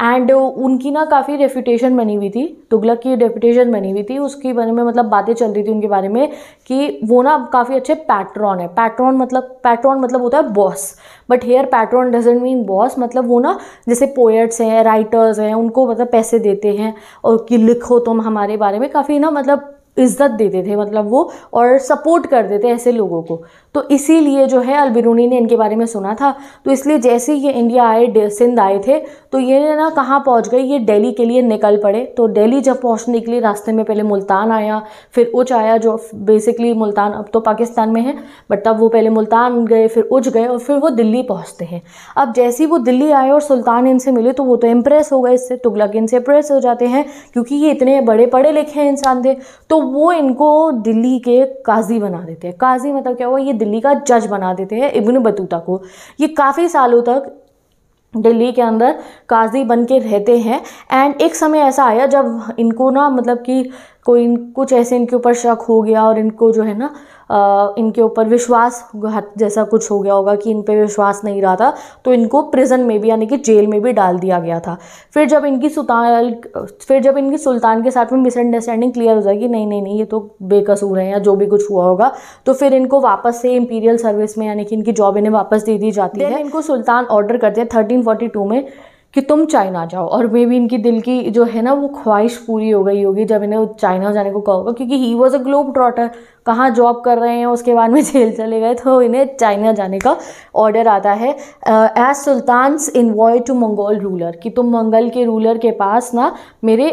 and उनकी ना काफ़ी रेपूटेशन बनी हुई थी तुगलक की रेपूटेशन बनी हुई थी उसके बारे में मतलब बातें चल रही थी उनके बारे में कि वो ना काफ़ी अच्छे पैट्रॉन है पैट्रॉन मतलब पैट्रॉन मतलब होता है boss but here patron doesn't mean boss मतलब वो ना जैसे पोएट्स हैं राइटर्स हैं उनको मतलब पैसे देते हैं और कि लिखो तुम हमारे बारे में काफ़ी ना मतलब इज़्ज़त देते थे मतलब वो और सपोर्ट करते थे ऐसे लोगों को तो इसीलिए जो है अलबिरूनी ने इनके बारे में सुना था तो इसलिए जैसे ही ये इंडिया आए सिंध आए थे तो ये ना कहाँ पहुँच गए ये दिल्ली के लिए निकल पड़े तो दिल्ली जब पहुँचने के लिए रास्ते में पहले मुल्तान आया फिर उच आया जो बेसिकली मुल्तान अब तो पाकिस्तान में है बट तब वो पहले मुल्तान गए फिर उच गए और फिर वो दिल्ली पहुँचते हैं अब जैसे ही वो दिल्ली आए और सुल्तान इनसे मिले तो वो तो इम्प्रेस हो गए इससे तुगलक इनसे इम्प्रेस हो जाते हैं क्योंकि ये इतने बड़े पढ़े लिखे इंसान थे तो वो इनको दिल्ली के काजी बना देते हैं काजी मतलब क्या हुआ ये दिल्ली का जज बना देते हैं इब्न बतूता को ये काफ़ी सालों तक दिल्ली के अंदर काजी बन के रहते हैं एंड एक समय ऐसा आया जब इनको ना मतलब कि कोई कुछ ऐसे इनके ऊपर शक हो गया और इनको जो है ना इनके ऊपर विश्वास जैसा कुछ हो गया होगा कि इन पर विश्वास नहीं रहा था तो इनको प्रिजन में भी यानी कि जेल में भी डाल दिया गया था फिर जब इनकी सुल्तान फिर जब इनकी सुल्तान के साथ में मिसअंडरस्टैंडिंग क्लियर हो जाएगी नहीं नहीं नहीं ये तो बेकसूर है या जो भी कुछ हुआ होगा तो फिर इनको वापस से इंपीरियल सर्विस में यानी कि इनकी जॉब इन्हें वापस दे दी जाती है इनको सुल्तान ऑर्डर करते हैं थर्टीन में कि तुम चाइना जाओ और मे बी इनकी दिल की जो है ना वो ख्वाहिश पूरी हो गई होगी जब इन्हें चाइना जाने को कहा होगा क्योंकि he was a globe trotter कहाँ जॉब कर रहे हैं उसके बाद में जेल चले गए तो इन्हें चाइना जाने का ऑर्डर आता है as sultan's envoy to Mongol ruler कि तुम मंगल के रूलर के पास ना मेरे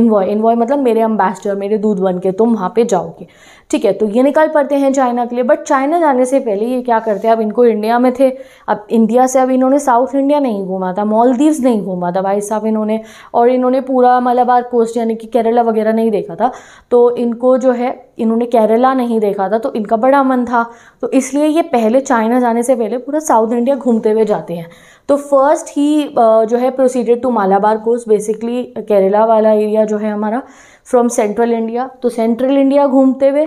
इन्वॉय इन्वॉय मतलब मेरे अम्बेसडर मेरे दूध बन के तुम वहाँ पर जाओगे ठीक है तो ये निकाल पड़ते हैं चाइना के लिए बट चाइना जाने से पहले ये क्या करते हैं अब इनको इंडिया में थे अब इंडिया से अब इन्होंने साउथ इंडिया नहीं घूमा था मॉलदीव्स नहीं घूमा था भाई साहब इन्होंने और इन्होंने पूरा मलाबार कोस्ट यानी कि केरला वगैरह नहीं देखा था तो इनको जो है इन्होंने केरला नहीं देखा था तो इनका बड़ा मन था तो इसलिए ये पहले चाइना जाने से पहले पूरा साउथ इंडिया घूमते हुए जाते हैं तो फर्स्ट ही जो है proceeded to Malabar coast basically Kerala वाला एरिया जो है हमारा फ्रॉम सेंट्रल इंडिया तो सेंट्रल इंडिया घूमते हुए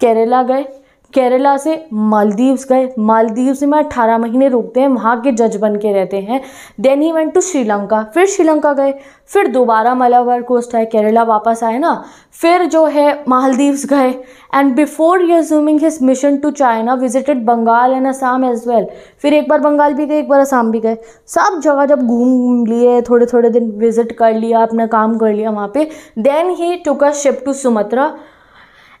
केरला गए केरला से मालदीव्स गए मालदीव्स में अट्ठारह महीने रुकते हैं वहाँ के जज बन के रहते हैं then he went to Sri Lanka फिर श्रीलंका गए फिर दोबारा मलावर कोस्ट आए केरला वापस आए ना फिर जो है मालदीव्स गए and before resuming his mission to China visited Bengal and Assam as well फिर एक बार बंगाल भी गए एक बार असाम भी गए सब जगह जब घूम लिए थोड़े थोड़े दिन विजिट कर लिया अपना काम कर लिया वहाँ पे then he took a ship to Sumatra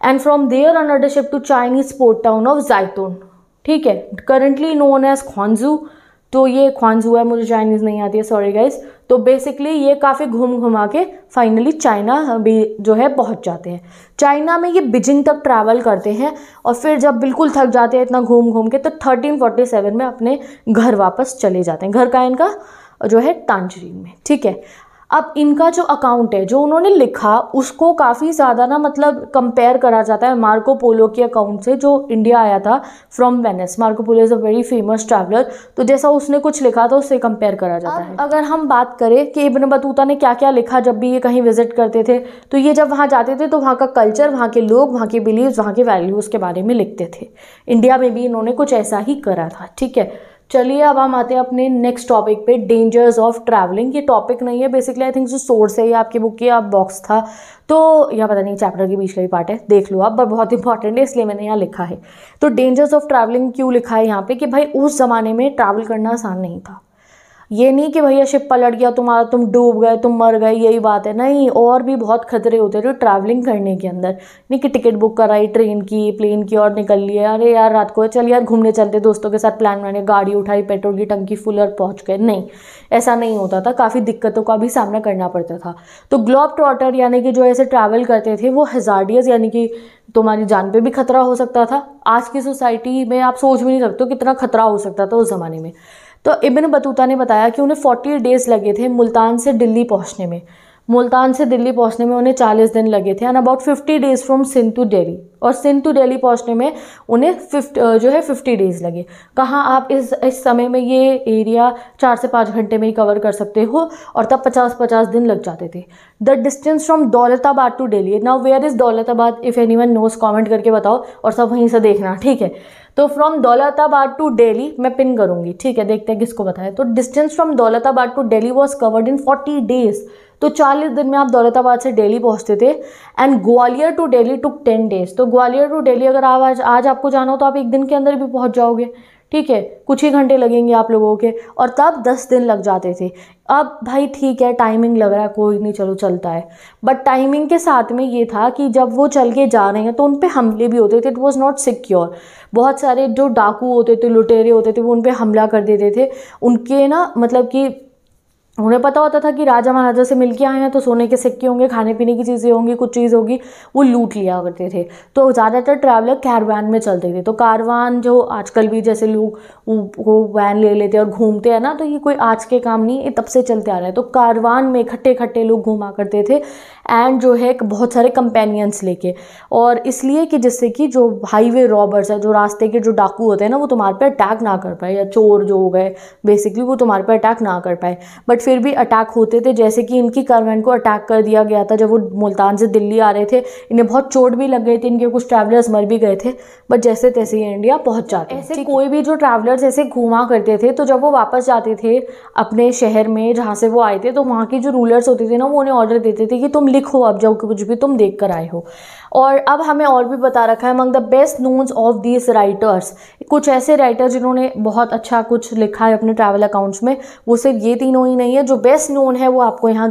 and from there another ship to Chinese port town of Zaytun ठीक है करंटली नोन एज ख्वानजू तो ये ख्वानजू है मुझे चाइनीज़ नहीं आती है सॉरी गाइज तो बेसिकली ये काफ़ी घूम घुमा के फाइनली चाइना भी जो है पहुंच जाते हैं चाइना में ये बीजिंग तक ट्रैवल करते हैं और फिर जब बिल्कुल थक जाते हैं इतना घूम घूम के तो 1347 में अपने घर वापस चले जाते हैं घर का इनका जो है तांजरीन में ठीक है अब इनका जो अकाउंट है जो उन्होंने लिखा उसको काफ़ी ज़्यादा ना मतलब कंपेयर करा जाता है मार्को पोलो के अकाउंट से जो इंडिया आया था from Venice Marco Polo is a very famous traveller तो जैसा उसने कुछ लिखा था उससे कंपेयर करा जाता है अगर हम बात करें कि इबन बतूता ने क्या क्या लिखा जब भी ये कहीं विजिट करते थे तो ये जब वहाँ जाते थे तो वहाँ का कल्चर वहाँ के लोग वहाँ के बिलीव वहाँ के वैल्यूज़ के बारे में लिखते थे इंडिया में भी इन्होंने कुछ ऐसा ही करा था ठीक है चलिए अब हम आते हैं अपने नेक्स्ट टॉपिक पे डेंजर्स ऑफ ट्रैवलिंग ये टॉपिक नहीं है बेसिकली आई थिंक जो सोर्स है ये आपकी बुक की आप बॉक्स था तो यह पता नहीं चैप्टर के बीच का ही पार्ट है देख लो आप पर बहुत इंपॉर्टेंट है इसलिए मैंने यहाँ लिखा है तो डेंजर्स ऑफ ट्रैवलिंग क्यों लिखा है यहाँ पे कि भाई उस ज़माने में ट्रैवल करना आसान नहीं था ये नहीं कि भैया शिप पलट गया तुम्हारा तुम डूब गए तुम मर गए यही बात है नहीं और भी बहुत खतरे होते हैं जो ट्रैवलिंग करने के अंदर नहीं कि टिकट बुक कराई ट्रेन की प्लेन की और निकल लिए अरे यार रात को चल यार घूमने चलते दोस्तों के साथ प्लान बनाने गाड़ी उठाई पेट्रोल की टंकी फुल और पहुँच गए नहीं ऐसा नहीं होता था काफ़ी दिक्कतों का भी सामना करना पड़ता था तो ग्लोब ट्रॉटर यानी कि जो ऐसे ट्रैवल करते थे वो हजार्डियस यानी कि तुम्हारी जान पे भी खतरा हो सकता था आज की सोसाइटी में आप सोच भी नहीं सकते कितना खतरा हो सकता था उस ज़माने में तो इबन बतूता ने बताया कि उन्हें 40 डेज़ लगे थे मुल्तान से दिल्ली पहुंचने में मुल्तान से दिल्ली पहुंचने में उन्हें 40 दिन लगे थे and about 50 days from Sindh to Delhi और सिंध टू डेली पहुंचने में उन्हें फिफ्ट जो है 50 डेज़ लगे कहाँ आप इस इस समय में ये एरिया चार से पाँच घंटे में ही कवर कर सकते हो और तब 50-50 दिन लग जाते थे the distance from Daulatabad to Delhi now where is Daulatabad if anyone knows comment करके बताओ और सब वहीं से देखना ठीक है तो फ्रॉम दौलताबाद टू डेली मैं पिन करूँगी ठीक है देखते हैं किसको बताया तो distance from Daulatabad to Delhi was covered in forty days तो चालीस दिन में आप दौलताबाद से डेली पहुँचते थे and Gwalior to Delhi took ten days तो ग्वालियर टू डेली अगर आप आज आज आपको जाना हो तो आप एक दिन के अंदर भी पहुँच जाओगे ठीक है कुछ ही घंटे लगेंगे आप लोगों के और तब दस दिन लग जाते थे अब भाई ठीक है टाइमिंग लग रहा है कोई नहीं चलो चलता है बट टाइमिंग के साथ में ये था कि जब वो चल के जा रहे हैं तो उन पर हमले भी होते थे इट वॉज़ नॉट सिक्योर बहुत सारे जो डाकू होते थे लुटेरे होते थे वो उन पर हमला कर देते थे उनके ना मतलब कि उन्हें पता होता था कि राजा महाराजा से मिल के आए हैं तो सोने के सिक्के होंगे खाने पीने की चीज़ें होंगी कुछ चीज़ होगी वो लूट लिया करते थे तो ज़्यादातर ट्रैवलर कारवान में चलते थे तो कारवान जो आजकल भी जैसे लोग वो वैन ले लेते हैं और घूमते हैं ना तो ये कोई आज के काम नहीं ये तब से चलते आ रहे हैं तो कारवान में इकट्ठे इकट्ठे लोग घूमा करते थे एंड जो है बहुत सारे कंपेनियंस लेके और इसलिए कि जिससे कि जो हाईवे रॉबर्स है जो रास्ते के जो डाकू होते हैं ना वो तुम्हारे पे अटैक ना कर पाए या चोर जो हो गए बेसिकली वो तुम्हारे पे अटैक ना कर पाए बट फिर भी अटैक होते थे जैसे कि इनकी कारवान को अटैक कर दिया गया था जब वो मुल्तान से दिल्ली आ रहे थे इन्हें बहुत चोट भी लग गई थी इनके कुछ ट्रैवलर्स मर भी गए थे बट जैसे तैसे ये इंडिया पहुँच जाते ऐसे कोई भी जो ट्रैवलर्स ऐसे घूमा करते थे तो जब वो वापस जाते थे अपने शहर में जहाँ से वो आए थे तो वहाँ के जो रूलर्स होते थे ना वो उन्हें ऑर्डर देते थे कि तुम लिखो अब जो कुछ भी तुम देख कर आए हो और अब हमें और भी बता रखा है among the best knowns of this writers कुछ ऐसे राइटर जिन्होंने बहुत अच्छा कुछ लिखा है अपने ट्रैवल अकाउंट्स में वो सिर्फ ये तीनों ही नहीं है जो बेस्ट नोन है वो आपको यहाँ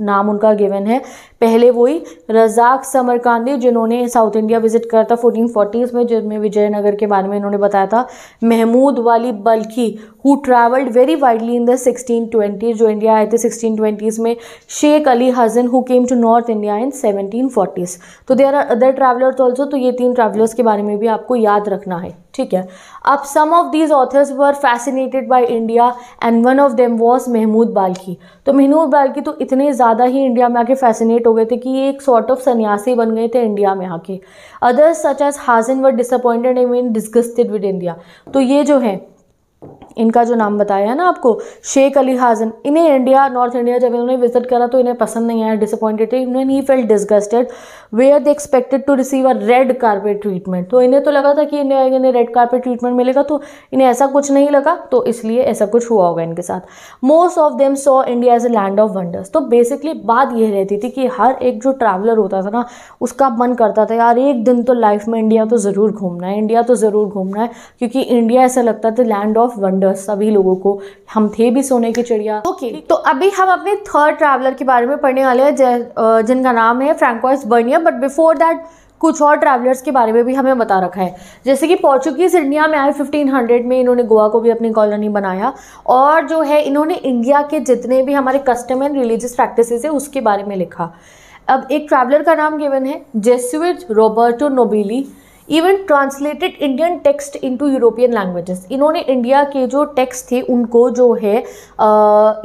नाम उनका गिवन है पहले वही रजाक समरकांदी जिन्होंने साउथ इंडिया विजिट करा था फोर्टीन में जिनमें विजयनगर के बारे में इन्होंने बताया था Mahmud Wali Balkhi who travelled very widely in the sixteen twenties जो इंडिया आए थे सिक्सटीन ट्वेंटीज़ में Shaikh Ali Hazin who came to North India in seventeen forties तो they there are other travellers also तो ये तीन ट्रैवलर्स के बारे में भी आपको याद रखना है ठीक है अब some of these authors were fascinated by India and one of them was Mahmud Balkhi तो महमूद बाल्की तो इतने ज़्यादा ही इंडिया में आके फैसिनेट हो गए थे कि ये एक सॉर्ट ऑफ सन्यासी बन गए थे इंडिया में आके others such as Hazin were disappointed I mean disgusted with India तो ये जो है इनका जो नाम बताया है ना आपको शेख अली हाजन इन्हें इंडिया नॉर्थ इंडिया जब इन्होंने विजिट करा तो इन्हें पसंद नहीं आया डिसअपॉइंटेड थे इन्होंने he felt disgusted are they expected to receive a red carpet treatment तो इन्हें तो लगा था कि इन्हें इन्हें रेड कार्पेट ट्रीटमेंट मिलेगा तो इन्हें ऐसा कुछ नहीं लगा तो इसलिए ऐसा कुछ हुआ होगा इनके साथ most of them saw India as a land of wonders तो बेसिकली बात यह रहती थी कि हर एक जो ट्रैवलर होता था ना उसका मन करता था यार एक दिन तो लाइफ में इंडिया तो ज़रूर घूमना है इंडिया तो ज़रूर घूमना है क्योंकि इंडिया ऐसा लगता था लैंड ऑफ वंडर एंड सभी लोगों को हम थे भी सोने की चिड़िया ओके okay, तो अभी हम अपने थर्ड ट्रैवलर के बारे में पढ़ने वाले हैं जिनका नाम है Francois Bernier but before that कुछ और ट्रैवलर्स के बारे में भी हमें बता रखा है जैसे कि पोर्चुगीज इंडिया में आए 1500 में इन्होंने गोवा को भी अपनी कॉलोनी बनाया और जो है इन्होंने इंडिया के जितने भी हमारे कस्टम एंड रिलीजियस प्रैक्टिस है उसके बारे में लिखा अब एक ट्रैवलर का नाम गिवन है Jesuit Roberto Nobili even translated Indian text into European languages इन्होंने इंडिया के जो टेक्स्ट थे उनको जो है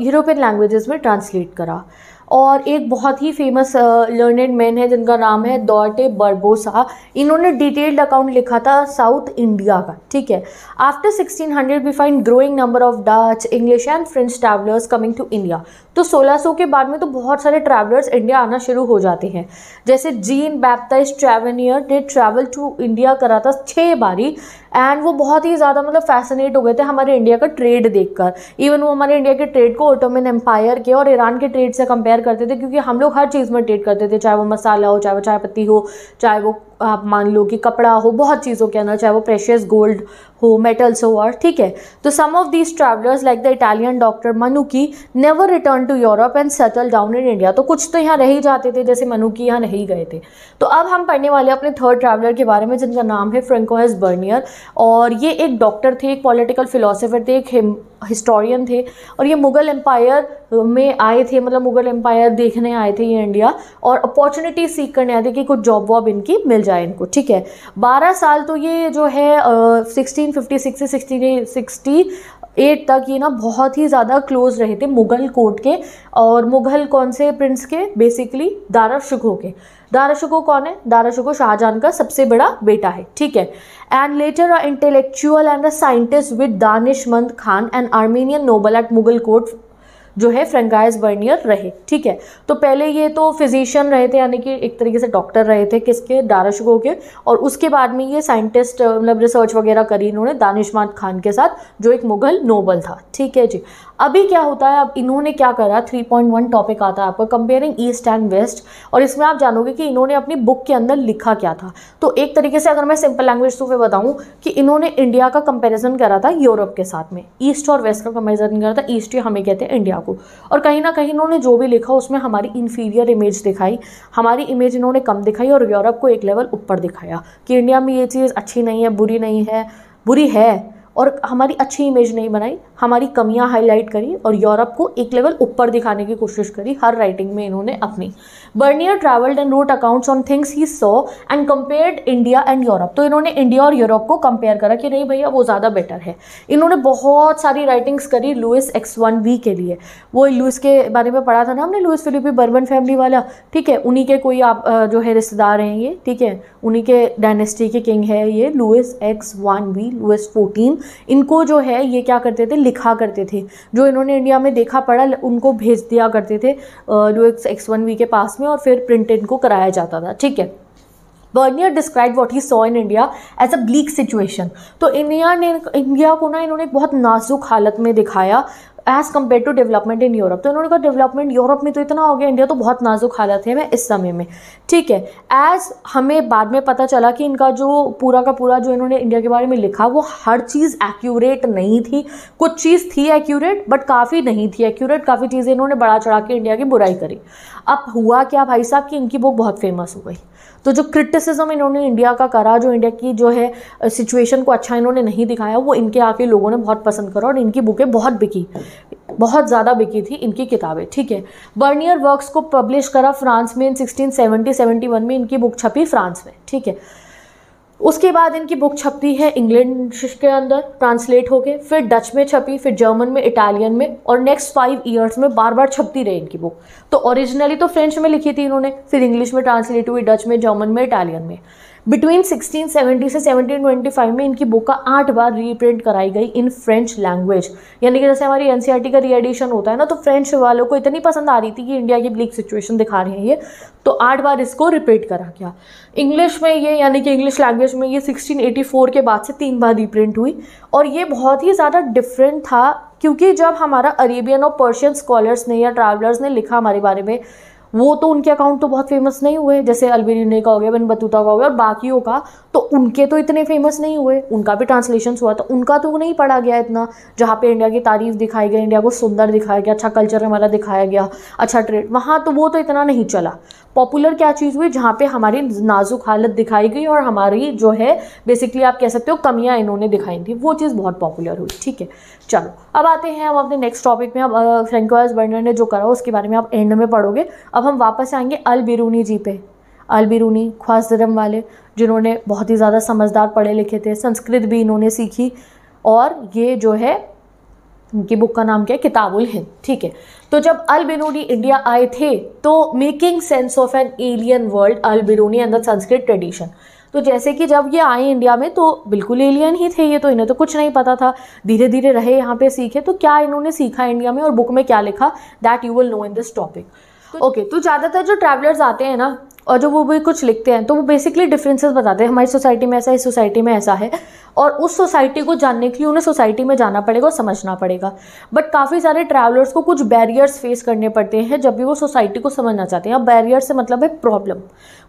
यूरोपियन लैंग्वेजेस में ट्रांसलेट करा और एक बहुत ही फेमस लर्नेड मैन है जिनका नाम है दौटे बर्बोसा इन्होंने डिटेल्ड अकाउंट लिखा था साउथ इंडिया का ठीक है after 1600 we find growing number of Dutch English and French travellers coming to India तो 1600 के बाद में तो बहुत सारे ट्रैवलर्स इंडिया आना शुरू हो जाते हैं जैसे जीन बैप्टाइज ट्रैवनियर ने ट्रैवल टू इंडिया करा था छः बारी एंड वो बहुत ही ज़्यादा मतलब फैसिनेट हो गए थे हमारे इंडिया का ट्रेड देखकर इवन वो हमारे इंडिया के ट्रेड को ओटोमन एम्पायर के और ईरान के ट्रेड से कंपेयर शेयर करते थे क्योंकि हम लोग हर चीज़ में ट्रेड करते थे चाहे वो मसाला हो चाहे वो चाय पत्ती हो चाहे वो आप मान लो कि कपड़ा हो बहुत चीज़ों के अंदर चाहे वो प्रेशियस गोल्ड हो मेटल्स हो और ठीक है तो some of these travellers like the Italian doctor Manucci never return to Europe and settle down in India तो कुछ तो यहाँ रह ही जाते थे जैसे मनुकी यहाँ नहीं गए थे तो अब हम पढ़ने वाले अपने थर्ड ट्रैवलर के बारे में जिनका नाम है फ्रेंकोहस बर्नियर और ये एक डॉक्टर थे एक पॉलिटिकल फिलोसफर थे एक हिस्टोरियन थे और ये मुग़ल एम्पायर में आए थे मतलब मुग़ल एम्पायर देखने आए थे ये इंडिया और अपॉर्चुनिटी सीख करने आए थे कि कुछ जॉब वॉब इनकी मिल जाए इनको ठीक है बारह साल तो ये जो है सिक्सटीन फिफ्टी सिक्स से सिक्सटीन सिक्सटी एट तक ये ना बहुत ही ज़्यादा क्लोज रहे थे मुग़ल कोर्ट के और मुग़ल कौन से प्रिंस के बेसिकली दारा शुको के दारा शुको कौन है दारा शुको शाहजहान का सबसे बड़ा बेटा है ठीक है and later a intellectual and a scientist with Danishmand Khan and Armenian noble at Mughal court जो है फ्रेंगाइज बर्नियर रहे ठीक है तो पहले ये तो फिजिशियन रहे थे यानी कि एक तरीके से डॉक्टर रहे थे किसके दारशगो के और उसके बाद में ये साइंटिस्ट मतलब रिसर्च वगैरह करी इन्होंने दानिशमान खान के साथ जो एक मुग़ल नोबल था ठीक है जी अभी क्या होता है अब इन्होंने क्या करा 3.1 टॉपिक आता है आपका कंपेयरिंग ईस्ट एंड वेस्ट और इसमें आप जानोगे कि इन्होंने अपनी बुक के अंदर लिखा क्या था तो एक तरीके से अगर मैं सिंपल लैंग्वेज तो फिर बताऊँ कि इन्होंने इंडिया का कंपेरिजन करा था यूरोप के साथ में ईस्ट और वेस्ट का कंपेरिजन करा था ईस्ट हमें कहते हैं इंडिया को और कहीं ना कहीं इन्होंने जो भी लिखा उसमें हमारी इन्फीरियर इमेज दिखाई हमारी इमेज इन्होंने कम दिखाई और यूरोप को एक लेवल ऊपर दिखाया कि इंडिया में ये चीज़ अच्छी नहीं है बुरी नहीं है बुरी है और हमारी अच्छी इमेज नहीं बनाई हमारी कमियां हाईलाइट करी और यूरोप को एक लेवल ऊपर दिखाने की कोशिश करी हर राइटिंग में इन्होंने अपनी Bernier travelled and wrote accounts on things he saw and compared India and Europe तो इन्होंने इंडिया और यूरोप को कंपेयर करा कि नहीं भैया वो ज़्यादा बेटर है इन्होंने बहुत सारी राइटिंग्स करी लुइस एक्स वन वी के लिए वो लुइस के बारे में पढ़ा था ना हमने लुइस फिलिपी बर्बन फैमिली वाला ठीक है उन्हीं के कोई आप जो है रिश्तेदार हैं ये ठीक है उन्हीं के डायनेस्टी के किंग है ये Louis X one V Louis fourteen इनको जो है ये क्या करते थे लिखा करते थे जो इन्होंने इंडिया में देखा पढ़ा उनको भेज दिया करते थे लुइस एक्स वन वी के पास में और फिर प्रिंट इनको कराया जाता था ठीक है Bernier describe what he saw in India as a bleak situation तो इंडिया ने इंडिया को ना इन्होंने बहुत नाजुक हालत में दिखाया as compare to development in Europe तो उन्होंने कहा डेवलपमेंट यूरोप में तो इतना हो गया इंडिया तो बहुत नाजुक हालत है मैं इस समय में ठीक है एज़ हमें बाद में पता चला कि इनका जो पूरा का पूरा जो इन्होंने इंडिया के बारे में लिखा वो हर चीज़ एक्यूरेट नहीं थी कुछ चीज़ थी एक्यूरेट बट काफ़ी नहीं थी एक्यूरेट काफ़ी चीज़ें इन्होंने बढ़ा चढ़ा के इंडिया की बुराई करी अब हुआ क्या भाई साहब कि इनकी बुक बहुत फेमस हो गई तो जो क्रिटिसिज्म इन्होंने इंडिया का करा जो इंडिया की जो है सिचुएशन को अच्छा इन्होंने नहीं दिखाया वो इनके आके लोगों ने बहुत पसंद करा और इनकी बुकें बहुत बिकी बहुत ज़्यादा बिकी थी इनकी किताबें ठीक है बर्नियर वर्क्स को पब्लिश करा फ्रांस में इन सिक्सटीन 71 में इनकी बुक छपी फ्रांस में ठीक है उसके बाद इनकी बुक छपती है इंग्लैंड के अंदर ट्रांसलेट होके फिर डच में छपी फिर जर्मन में इटालियन में और नेक्स्ट फाइव ईयर्स में बार बार छपती रही इनकी बुक तो ओरिजिनली तो फ्रेंच में लिखी थी इन्होंने फिर इंग्लिश में ट्रांसलेट हुई डच में जर्मन में इटालियन में बिटवीन 1670 से 1725 में इनकी बुक का आठ बार रीप्रिंट कराई गई इन फ्रेंच लैंग्वेज यानी कि जैसे हमारी एनसीईआरटी e का रीएडिशन होता है ना तो फ्रेंच वालों को इतनी पसंद आ रही थी कि इंडिया की ब्लिक सिचुएशन दिखा रहे हैं ये तो आठ बार इसको रिपीट करा गया इंग्लिश में ये यानी कि इंग्लिश लैंग्वेज में ये 1684 के बाद से तीन बार रिप्रिंट हुई और ये बहुत ही ज़्यादा डिफरेंट था क्योंकि जब हमारा अरेबियन और पर्शियन स्कॉलर्स ने या ट्रैवलर्स ने लिखा हमारे बारे में वो तो उनके अकाउंट तो बहुत फेमस नहीं हुए जैसे अलबेरिने का हो गया बिन बतूता का हो गया और बाकियों का तो उनके तो इतने फेमस नहीं हुए उनका भी ट्रांसलेशन हुआ तो उनका तो नहीं पढ़ा गया इतना जहाँ पे इंडिया की तारीफ दिखाई गई इंडिया को सुंदर दिखाया गया अच्छा कल्चर हमारा दिखाया गया अच्छा ट्रेड वहाँ तो वो तो इतना नहीं चला पॉपुलर क्या चीज़ हुई जहाँ पे हमारी नाजुक हालत दिखाई गई और हमारी जो है बेसिकली आप कह सकते हो कमियाँ इन्होंने दिखाई थी वो चीज़ बहुत पॉपुलर हुई ठीक है चलो अब आते हैं हम अपने नेक्स्ट टॉपिक में अब फ्रेंकोज बर्नर ने जो करा उसके बारे में आप एंड में पढ़ोगे अब हम वापस आएंगे अल बिरूनी जी पे अल बिरूनी ख्वास धर्म वाले जिन्होंने बहुत ही ज़्यादा समझदार पढ़े लिखे थे संस्कृत भी इन्होंने सीखी और ये जो है उनकी बुक का नाम क्या है किताबुल हिंद ठीक है तो जब अल बिरूनी इंडिया आए थे तो making sense of an alien world Al Biruni and the Sanskrit tradition तो जैसे कि जब ये आए इंडिया में तो बिल्कुल एलियन ही थे ये तो इन्हें तो कुछ नहीं पता था धीरे धीरे रहे यहाँ पे सीखे तो क्या इन्होंने सीखा इंडिया में और बुक में क्या लिखा that you will know in this topic okay तो, तो ज़्यादातर जो ट्रैवलर्स आते हैं ना और जो वो भी कुछ लिखते हैं तो वो बेसिकली डिफरेंसेस बताते हैं हमारी सोसाइटी में ऐसा है इस सोसाइटी में ऐसा है और उस सोसाइटी को जानने के लिए उन्हें सोसाइटी में जाना पड़ेगा और समझना पड़ेगा बट काफ़ी सारे ट्रैवलर्स को कुछ बैरियर्स फेस करने पड़ते हैं जब भी वो सोसाइटी को समझना चाहते हैं अब बैरियर से मतलब है प्रॉब्लम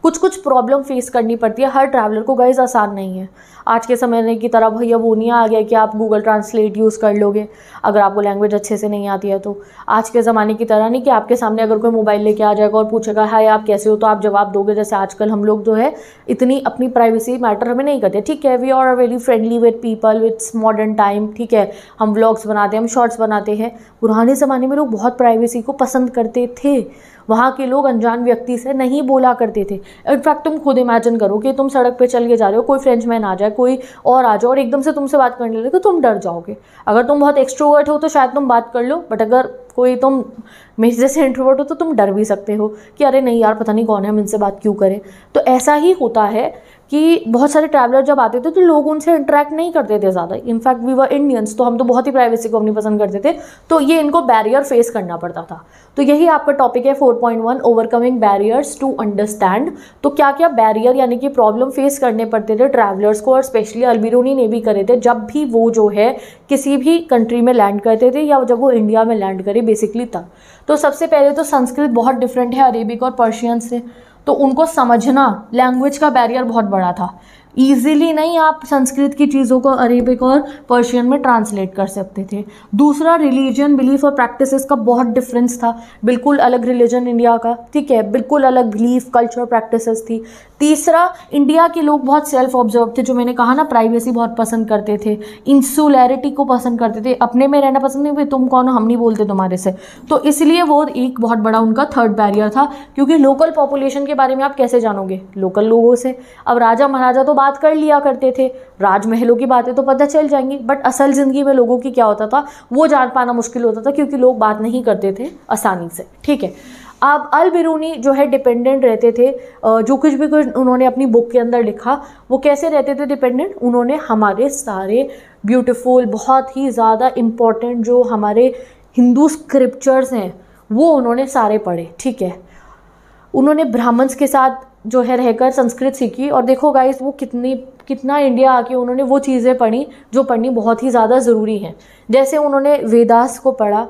कुछ कुछ प्रॉब्लम फेस करनी पड़ती है हर ट्रैवलर को गाइज आसान नहीं है आज के समय की तरह भैया वो नहीं आ गया कि आप गूगल ट्रांसलेट यूज़ कर लोगे अगर आपको लैंग्वेज अच्छे से नहीं आती है तो आज के ज़माने की तरह नहीं कि आपके सामने अगर कोई मोबाइल लेके आ जाएगा और पूछेगा हाय आप कैसे हो तो आप जवाब दोगे जैसे आजकल हम लोग जो है इतनी अपनी प्राइवेसी मैटर हमें नहीं करते ठीक है we are very friendly with people with modern time ठीक है हम व्लॉग्स बनाते हैं हम शॉर्ट्स बनाते हैं पुराने ज़माने में लोग बहुत प्राइवेसी को पसंद करते थे वहाँ के लोग अनजान व्यक्ति से नहीं बोला करते थे इनफैक्ट तुम खुद इमेजिन करो कि तुम सड़क पर चल के जा रहे हो कोई फ्रेंच मैन आ जाए कोई और आ जाए और एकदम से तुमसे बात करने लगे तो तुम डर जाओगे अगर तुम बहुत एक्स्ट्रोवर्ट हो तो शायद तुम बात कर लो बट अगर कोई तुम मेरे जैसे इंट्रोवर्ट हो तो तुम डर भी सकते हो कि अरे नहीं यार पता नहीं कौन है हम इनसे बात क्यों करें तो ऐसा ही होता है कि बहुत सारे ट्रैवलर जब आते थे तो लोग उनसे इंटरेक्ट नहीं करते थे ज़्यादा इनफैक्ट वी वर इंडियंस तो हम तो बहुत ही प्राइवेसी को अपनी पसंद करते थे तो ये इनको बैरियर फेस करना पड़ता था तो यही आपका टॉपिक है 4.1 ओवरकमिंग बैरियर्स टू अंडरस्टैंड तो क्या क्या बैरियर यानी कि प्रॉब्लम फेस करने पड़ते थे ट्रैवलर्स को और स्पेशली अलबिरूनी ने भी करे थे जब भी वो जो है किसी भी कंट्री में लैंड करते थे या जब वो इंडिया में लैंड करे बेसिकली तब तो सबसे पहले तो संस्कृत बहुत डिफरेंट है अरेबिक और पर्शियन से तो उनको समझना लैंग्वेज का बैरियर बहुत बड़ा था ईजिली नहीं आप संस्कृत की चीज़ों को अरेबिक और पर्शियन में ट्रांसलेट कर सकते थे दूसरा रिलीजन बिलीफ और प्रैक्टिस का बहुत डिफरेंस था बिल्कुल अलग रिलीजन इंडिया का ठीक है बिल्कुल अलग बिलीफ कल्चर प्रैक्टिस थी तीसरा इंडिया के लोग बहुत सेल्फ ऑब्जर्व थे जो मैंने कहा ना प्राइवेसी बहुत पसंद करते थे इंसुलैरिटी को पसंद करते थे अपने में रहना पसंद नहीं भाई तुम कौन हो हम नहीं बोलते तुम्हारे से तो इसलिए वो एक बहुत बड़ा उनका थर्ड बैरियर था क्योंकि लोकल पॉपुलेशन के बारे में आप कैसे जानोगे लोकल लोगों से अब राजा महाराजा तो बात कर लिया करते थे राजमहलों की बातें तो पता चल जाएंगी बट असल ज़िंदगी में लोगों की क्या होता था वो जान पाना मुश्किल होता था क्योंकि लोग बात नहीं करते थे आसानी से ठीक है अब अल बिरूनी जो है डिपेंडेंट रहते थे जो कुछ भी कुछ उन्होंने अपनी बुक के अंदर लिखा वो कैसे रहते थे डिपेंडेंट उन्होंने हमारे सारे ब्यूटीफुल बहुत ही ज़्यादा इम्पॉर्टेंट जो हमारे हिंदू स्क्रिप्चर्स हैं वो उन्होंने सारे पढ़े ठीक है उन्होंने ब्राह्मण्स के साथ जो है रहकर संस्कृत सीखी और देखो गाइस वो कितनी कितना इंडिया आके उन्होंने वो चीज़ें पढ़ी जो पढ़नी बहुत ही ज़्यादा ज़रूरी हैं जैसे उन्होंने वेदास को पढ़ा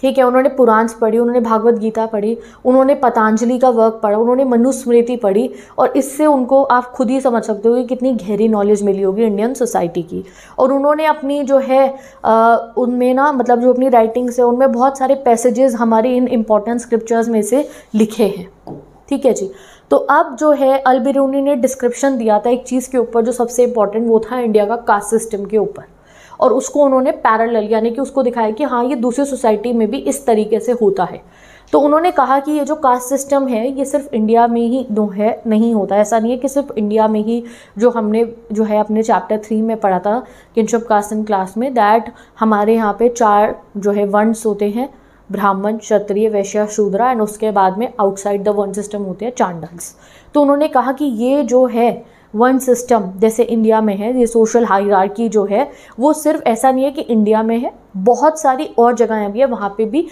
ठीक है उन्होंने पुराण पढ़ी उन्होंने भागवत गीता पढ़ी उन्होंने पतंजलि का वर्क पढ़ा उन्होंने मनुस्मृति पढ़ी और इससे उनको आप खुद ही समझ सकते हो कि कितनी गहरी नॉलेज मिली होगी इंडियन सोसाइटी की और उन्होंने अपनी जो है उनमें ना मतलब जो अपनी राइटिंग्स है उनमें बहुत सारे पैसेजेस हमारे इन इम्पॉर्टेंट स्क्रिप्चर्स में से लिखे हैं ठीक है जी तो अब जो है अलबिरूनी ने डिस्क्रिप्शन दिया था एक चीज़ के ऊपर जो सबसे इंपॉर्टेंट वो था इंडिया का कास्ट सिस्टम के ऊपर और उसको उन्होंने पैरल यानी कि उसको दिखाया कि हाँ ये दूसरी सोसाइटी में भी इस तरीके से होता है तो उन्होंने कहा कि ये जो कास्ट सिस्टम है ये सिर्फ इंडिया में ही दो है नहीं होता ऐसा नहीं है कि सिर्फ इंडिया में ही जो हमने जो है अपने चैप्टर थ्री में पढ़ा था किनशप कास्ट एंड क्लास में दैट हमारे यहाँ पे चार जो है वंड्स होते हैं ब्राह्मण क्षत्रिय वैश्य शूद्रा एंड उसके बाद में आउटसाइड द वन सिस्टम होते हैं चांडल्स तो उन्होंने कहा कि ये जो है वन सिस्टम जैसे इंडिया में है ये सोशल हायरार्की जो है वो सिर्फ ऐसा नहीं है कि इंडिया में है बहुत सारी और जगहें भी है वहाँ पे भी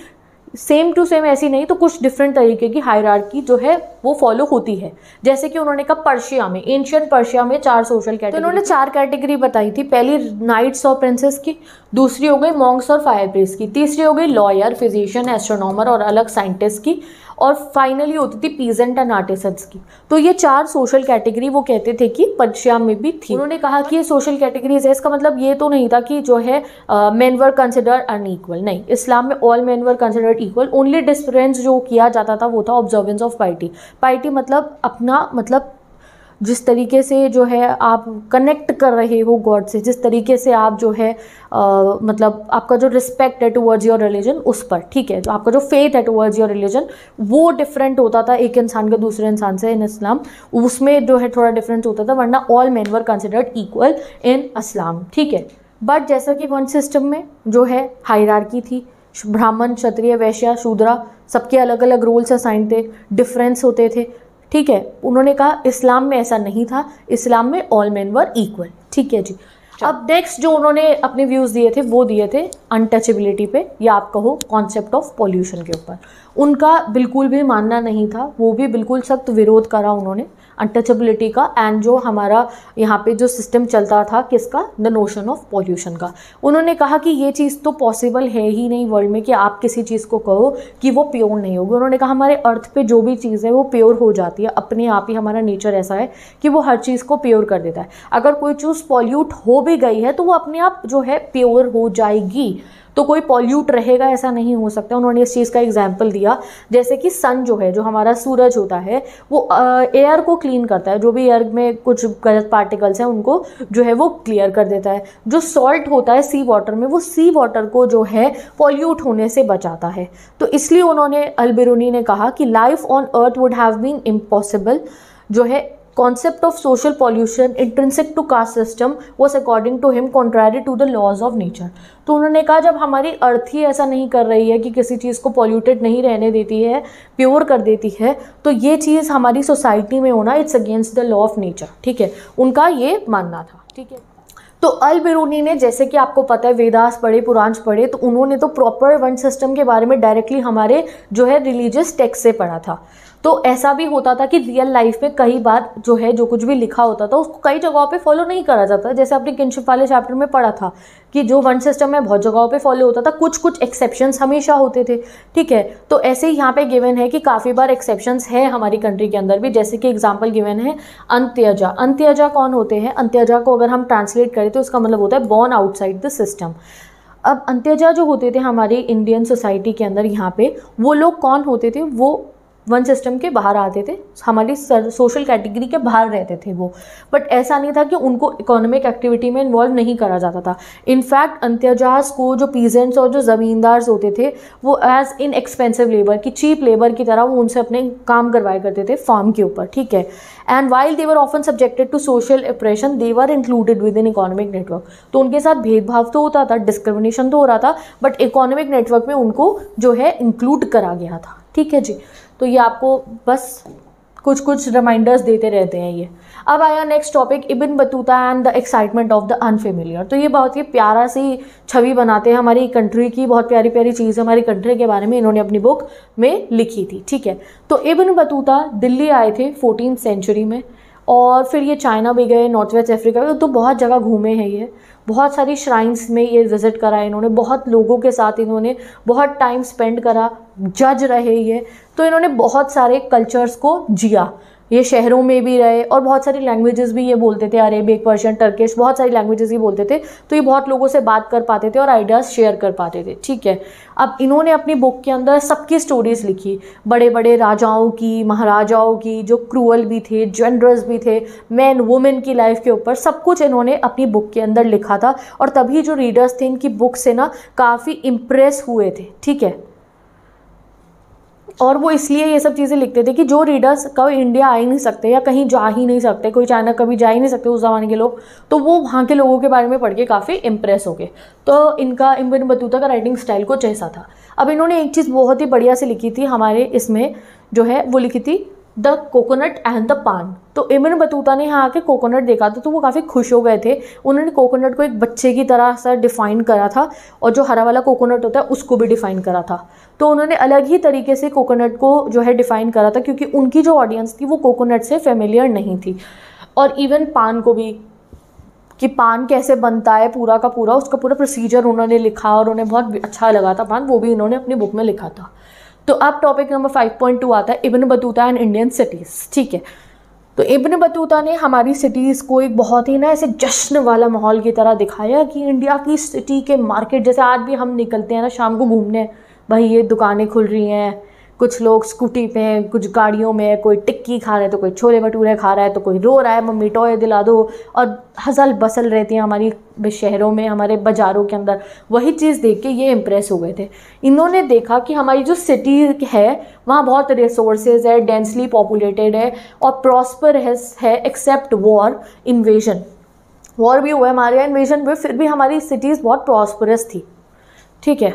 सेम टू सेम ऐसी नहीं तो कुछ डिफरेंट तरीके की हायरार्की जो है वो फॉलो होती है जैसे कि उन्होंने कहा पर्शिया में एंशियंट पर्शिया में चार सोशल कैटेगरी तो उन्होंने चार कैटेगरी बताई थी पहली नाइट्स और प्रिंसेस की दूसरी हो गई मॉन्ग्स और फायर प्रेस की तीसरी हो गई लॉयर फिजिशियन एस्ट्रोनॉमर और अलग साइंटिस्ट की और फाइनली होती थी पीजेंट एंड आर्टिसंस की तो ये चार सोशल कैटेगरी वो कहते थे कि पंचयाम में भी थी उन्होंने कहा कि ये सोशल कैटेगरीज है इसका मतलब ये तो नहीं था कि जो है मैन वर कंसिडर अनईक्वल नहीं इस्लाम में all man were considered equal only difference जो किया जाता था वो था ऑब्जर्वेंस ऑफ पार्टी पार्टी मतलब अपना मतलब जिस तरीके से जो है आप कनेक्ट कर रहे हो गॉड से जिस तरीके से आप जो है आ, मतलब आपका जो रिस्पेक्ट है टूवर्ड्स योर रिलीजन उस पर ठीक है तो आपका जो फेथ है टूवर्ड्स योर रिलीजन वो डिफरेंट होता था एक इंसान का दूसरे इंसान से इन इस्लाम उसमें जो है थोड़ा डिफरेंस होता था वरना all man were considered equal in इस्लाम ठीक है बट जैसा कि वन सिस्टम में जो है हायरार्की थी ब्राह्मण क्षत्रिय वैश्या शूद्रा सबके अलग अलग रोल्स असाइन थे डिफरेंस होते थे ठीक है उन्होंने कहा इस्लाम में ऐसा नहीं था इस्लाम में ऑल मेन वर इक्वल ठीक है जी अब नेक्स्ट जो उन्होंने अपने व्यूज़ दिए थे वो दिए थे अनटचेबिलिटी पे या आप कहो कॉन्सेप्ट ऑफ पॉल्यूशन के ऊपर उनका बिल्कुल भी मानना नहीं था वो भी बिल्कुल सख्त विरोध करा उन्होंने अनटचेबिलिटी का एंड जो हमारा यहाँ पे जो सिस्टम चलता था किसका द नोशन ऑफ पॉल्यूशन का उन्होंने कहा कि ये चीज़ तो पॉसिबल है ही नहीं वर्ल्ड में कि आप किसी चीज़ को कहो कि वो प्योर नहीं होगी उन्होंने कहा हमारे अर्थ पे जो भी चीज़ है वो प्योर हो जाती है अपने आप ही हमारा नेचर ऐसा है कि वो हर चीज़ को प्योर कर देता है अगर कोई चीज़ पॉल्यूट हो भी गई है तो वो अपने आप जो है प्योर हो जाएगी तो कोई पॉल्यूट रहेगा ऐसा नहीं हो सकता उन्होंने इस चीज़ का एग्जाम्पल दिया जैसे कि सन जो है जो हमारा सूरज होता है वो एयर को क्लीन करता है जो भी एयर में कुछ गलत पार्टिकल्स हैं उनको जो है वो क्लियर कर देता है जो सॉल्ट होता है सी वाटर में वो सी वाटर को जो है पॉल्यूट होने से बचाता है तो इसलिए उन्होंने अलबिरूनी ने कहा कि life on earth would have been impossible जो है concept of social pollution intrinsic to caste system was according to him contrary to the laws of nature तो उन्होंने कहा जब हमारी अर्थ ही ऐसा नहीं कर रही है कि किसी चीज़ को पॉल्यूटेड नहीं रहने देती है प्योर कर देती है तो ये चीज़ हमारी सोसाइटी में होना it's against the law of nature ठीक है उनका ये मानना था ठीक है तो अल बिरूनी ने जैसे कि आपको पता है वेदास पढ़े पुरांच पढ़े तो उन्होंने तो प्रॉपर वन सिस्टम के बारे में डायरेक्टली हमारे जो है रिलीजियस टेक्स से पढ़ा था तो ऐसा भी होता था कि रियल लाइफ में कई बार जो है जो कुछ भी लिखा होता था उसको कई जगहों पे फॉलो नहीं करा जाता जैसे आपने किनशिप वाले चैप्टर में पढ़ा था कि जो वन सिस्टम है बहुत जगहों पे फॉलो होता था कुछ कुछ एक्सेप्शन हमेशा होते थे ठीक है तो ऐसे ही यहाँ पे गिवन है कि काफ़ी बार एक्सेप्शन है हमारी कंट्री के अंदर भी जैसे कि एग्जाम्पल गिवन है अंत्यजा अंत्यजा कौन होते हैं अंत्यजा को अगर हम ट्रांसलेट करें तो उसका मतलब होता है बॉर्न आउटसाइड द सिस्टम अब अंत्यजा जो होते थे हमारी इंडियन सोसाइटी के अंदर यहाँ पे वो लोग कौन होते थे वो वन सिस्टम के बाहर आते थे हमारी सोशल कैटेगरी के बाहर रहते थे वो बट ऐसा नहीं था कि उनको इकोनॉमिक एक्टिविटी में इन्वॉल्व नहीं करा जाता था इनफैक्ट अंत्याजास को जो पीजेंट्स और जो ज़मींदार्स होते थे वो एज इन एक्सपेंसिव लेबर की चीप लेबर की तरह वो उनसे अपने काम करवाए करते थे फार्म के ऊपर ठीक है and while they were often subjected to social oppression they were included within economic network तो उनके साथ भेदभाव तो होता था डिस्क्रिमिनेशन तो हो रहा था बट इकोनॉमिक नेटवर्क में उनको जो है इंक्लूड करा गया था ठीक है जी तो ये आपको बस कुछ कुछ रिमाइंडर्स देते रहते हैं ये अब आया next topic Ibn Battuta and the excitement of the unfamiliar तो ये बहुत ही प्यारा सी छवि बनाते हैं हमारी कंट्री की बहुत प्यारी प्यारी चीज़ हमारी कंट्री के बारे में इन्होंने अपनी बुक में लिखी थी ठीक है तो इबिन बतूता दिल्ली आए थे फोर्टीन सेंचुरी में और फिर ये चाइना भी गए नॉर्थ वेस्ट अफ्रीका तो बहुत जगह घूमे हैं ये बहुत सारी श्राइन्स में ये विज़िट करा इन्होंने बहुत लोगों के साथ इन्होंने बहुत टाइम स्पेंड करा जज रहे ये तो इन्होंने बहुत सारे कल्चर्स को जिया ये शहरों में भी रहे और बहुत सारी लैंग्वेजेस भी ये बोलते थे अरेबिक पर्शियन टर्किश बहुत सारी लैंग्वेजेस ये बोलते थे तो ये बहुत लोगों से बात कर पाते थे और आइडियाज़ शेयर कर पाते थे ठीक है अब इन्होंने अपनी बुक के अंदर सबकी स्टोरीज़ लिखी बड़े बड़े राजाओं की महाराजाओं की जो क्रूअल भी थे जनरल्स भी थे मैन वुमेन की लाइफ के ऊपर सब कुछ इन्होंने अपनी बुक के अंदर लिखा था और तभी जो रीडर्स थे इनकी बुक से ना काफ़ी इम्प्रेस हुए थे ठीक है और वो इसलिए ये सब चीज़ें लिखते थे कि जो रीडर्स कभी इंडिया आ ही नहीं सकते या कहीं जा ही नहीं सकते कोई चाइना कभी जा ही नहीं सकते उस ज़माने के लोग तो वो वहाँ के लोगों के बारे में पढ़ के काफ़ी इम्प्रेस हो गए तो इनका इमिन बतूता का राइटिंग स्टाइल कुछ ऐसा था अब इन्होंने एक चीज़ बहुत ही बढ़िया से लिखी थी हमारे इसमें जो है वो लिखी थी द कोकोनट एंड द पान तो इमन बतूता ने यहाँ आके कोकोनट देखा था तो वो काफ़ी खुश हो गए थे उन्होंने कोकोनट को एक बच्चे की तरह सा डिफ़ाइन करा था और जो हरा वाला कोकोनट होता है उसको भी डिफ़ाइन करा था तो उन्होंने अलग ही तरीके से कोकोनट को जो है डिफ़ाइन करा था क्योंकि उनकी जो ऑडियंस थी वो कोकोनट से फेमिलियर नहीं थी और इवन पान को भी कि पान कैसे बनता है पूरा का पूरा उसका पूरा प्रोसीजर उन्होंने लिखा और उन्हें बहुत अच्छा लगा था पान वो भी इन्होंने अपनी बुक में लिखा था तो अब topic number five point two आता है Ibn Battuta and Indian cities ठीक है तो इब्न बतूता ने हमारी सिटीज़ को एक बहुत ही ना ऐसे जश्न वाला माहौल की तरह दिखाया कि इंडिया की सिटी के मार्केट जैसे आज भी हम निकलते हैं ना शाम को घूमने भाई ये दुकानें खुल रही हैं कुछ लोग स्कूटी पे हैं कुछ गाड़ियों में है कोई टिक्की खा रहा है तो कोई छोले भटूरे खा रहा है तो कोई रो रहा है मम्मी टोए दिला दो और हजल बसल रहती है हमारी शहरों में हमारे बाज़ारों के अंदर वही चीज़ देख के ये इम्प्रेस हो गए थे इन्होंने देखा कि हमारी जो सिटी है वहाँ बहुत रिसोर्सेज है डेंसली पॉपुलेटेड है और प्रॉस्पर है एक्सेप्ट वॉर इन्वेजन वॉर भी हुआ है हमारे इन्वेजन भी फिर भी हमारी सिटीज़ बहुत प्रॉस्परस थी ठीक है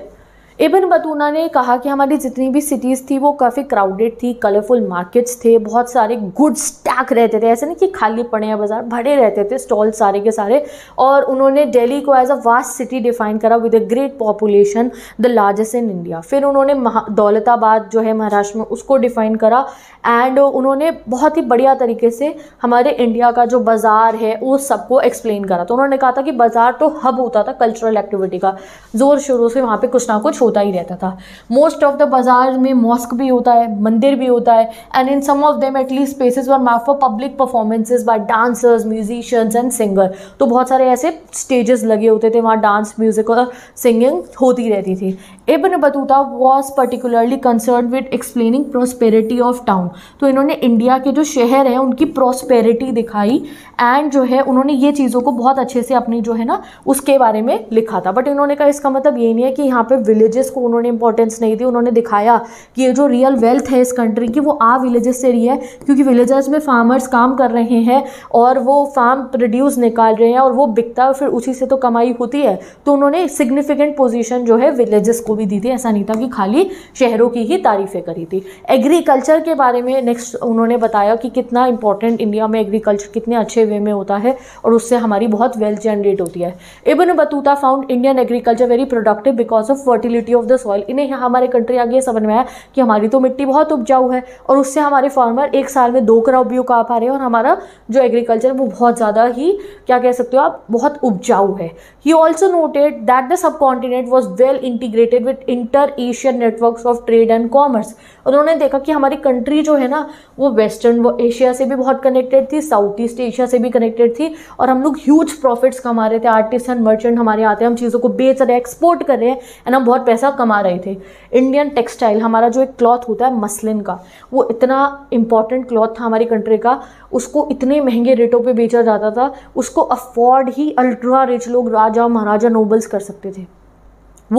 इबन बतूना ने कहा कि हमारी जितनी भी सिटीज़ थी वो काफ़ी क्राउडेड थी कलरफुल मार्केट्स थे बहुत सारे गुड्स स्टैक रहते थे ऐसे नहीं कि खाली पड़े हैं बाज़ार भरे रहते थे स्टॉल सारे के सारे और उन्होंने दिल्ली को as a vast city define करा with a great population the largest in India फिर उन्होंने दौलताबाद जो है महाराष्ट्र में उसको डिफाइन करा एंड उन्होंने बहुत ही बढ़िया तरीके से हमारे इंडिया का जो बाज़ार है वो सबको एक्सप्लेन करा तो उन्होंने कहा था कि बाज़ार तो हब होता था कल्चरल एक्टिविटी का ज़ोर शोरों से वहाँ पर कुछ ना कुछ होता ही रहता था मोस्ट ऑफ द बाज़ार में मॉस्क भी होता है मंदिर भी होता है and in some of them at least spaces were map for public performances by dancers musicians and singer तो बहुत सारे ऐसे स्टेजेस लगे होते थे वहाँ डांस म्यूजिक और सिंगिंग होती रहती थी Ibn Battuta was particularly concern with explaining prosperity of town तो इन्होंने इंडिया के जो शहर हैं उनकी प्रोस्पेरिटी दिखाई एंड जो है उन्होंने ये चीज़ों को बहुत अच्छे से अपनी जो है ना उसके बारे में लिखा था बट इन्होंने कहा इसका मतलब ये नहीं है कि यहाँ पे विलेजेस विलेजेस को उन्होंने इंपॉर्टेंस नहीं दी उन्होंने दिखाया कि ये जो रियल वेल्थ है इस कंट्री की वो आ विलेजेस से रही है क्योंकि विलेजेस में फार्मर्स काम कर रहे हैं और वो फार्म प्रोड्यूस निकाल रहे हैं और वो बिकता है फिर उसी से तो कमाई होती है तो उन्होंने सिग्निफिकेंट पोजिशन जो है विलेजेस को भी दी थी ऐसा नहीं था कि खाली शहरों की ही तारीफ़ें करी थी एग्रीकल्चर के बारे में नेक्स्ट उन्होंने बताया कि कितना इंपॉर्टेंट इंडिया में एग्रीकल्चर कितने अच्छे वे में होता है और उससे हमारी बहुत वेल्थ जनरेट होती है Ibn Battuta found Indian agriculture very productive because of fertility fertility of the soil इन्हें यहाँ हमारे कंट्री आगे ये समझ में आया कि हमारी तो मिट्टी बहुत उपजाऊ है और उससे हमारे फार्मर एक साल में दो क्रॉप भी उगा पा रहे हैं और हमारा जो एग्रीकल्चर वो बहुत ज़्यादा ही क्या कह सकते हो आप बहुत उपजाऊ है he also noted that the subcontinent was well integrated with inter Asian network of trade and commerce उन्होंने देखा कि हमारी कंट्री जो है ना वो वेस्टर्न वो एशिया से भी बहुत कनेक्टेड थी साउथ ईस्ट एशिया से भी कनेक्टेड थी और हम लोग ह्यूज प्रॉफिट्स कमा रहे थे आर्टिस्ट एंड मर्चेंट हमारे आते हैं हम चीज़ों को बेच रहे हैं एक्सपोर्ट कर रहे हैं एंड हम बहुत पैसा कमा रहे थे इंडियन टेक्सटाइल हमारा जो एक क्लॉथ होता है मसलिन का वो इतना इंपॉर्टेंट क्लॉथ था हमारी कंट्री का उसको इतने महंगे रेटों पे बेचा जाता था उसको अफोर्ड ही अल्ट्रा रिच लोग राजा महाराजा नोबल्स कर सकते थे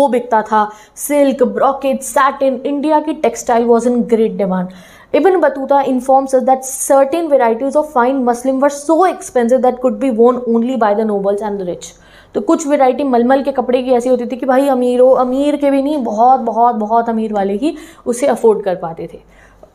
वो बिकता था सिल्क ब्रॉकेट सैटिन इंडिया की textile was in great demand even Battuta informs that that varieties of fine muslin were so expensive that could be worn only by the nobles and the rich तो कुछ वेराइटी मलमल के कपड़े की ऐसी होती थी कि भाई अमीरों अमीर के भी नहीं बहुत बहुत बहुत अमीर वाले ही उसे अफोर्ड कर पाते थे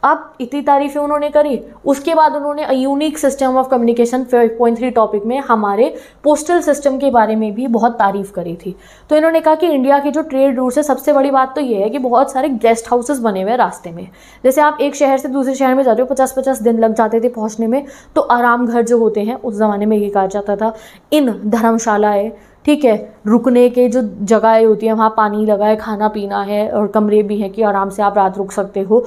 अब इतनी तारीफ़ें उन्होंने करी उसके बाद उन्होंने unique system of communication three topic में हमारे पोस्टल सिस्टम के बारे में भी बहुत तारीफ़ करी थी तो इन्होंने कहा कि इंडिया की जो ट्रेड रूट्स है सबसे बड़ी बात तो ये है कि बहुत सारे गेस्ट हाउसेस बने हुए हैं रास्ते में जैसे आप एक शहर से दूसरे शहर में जाते हो पचास पचास दिन लग जाते थे पहुँचने में तो आराम घर जो होते हैं उस ज़माने में ये कहा जाता था इन धर्मशालाएँ ठीक है रुकने के जो जगह होती हैं वहाँ पानी लगा है खाना पीना है और कमरे भी हैं कि आराम से आप रात रुक सकते हो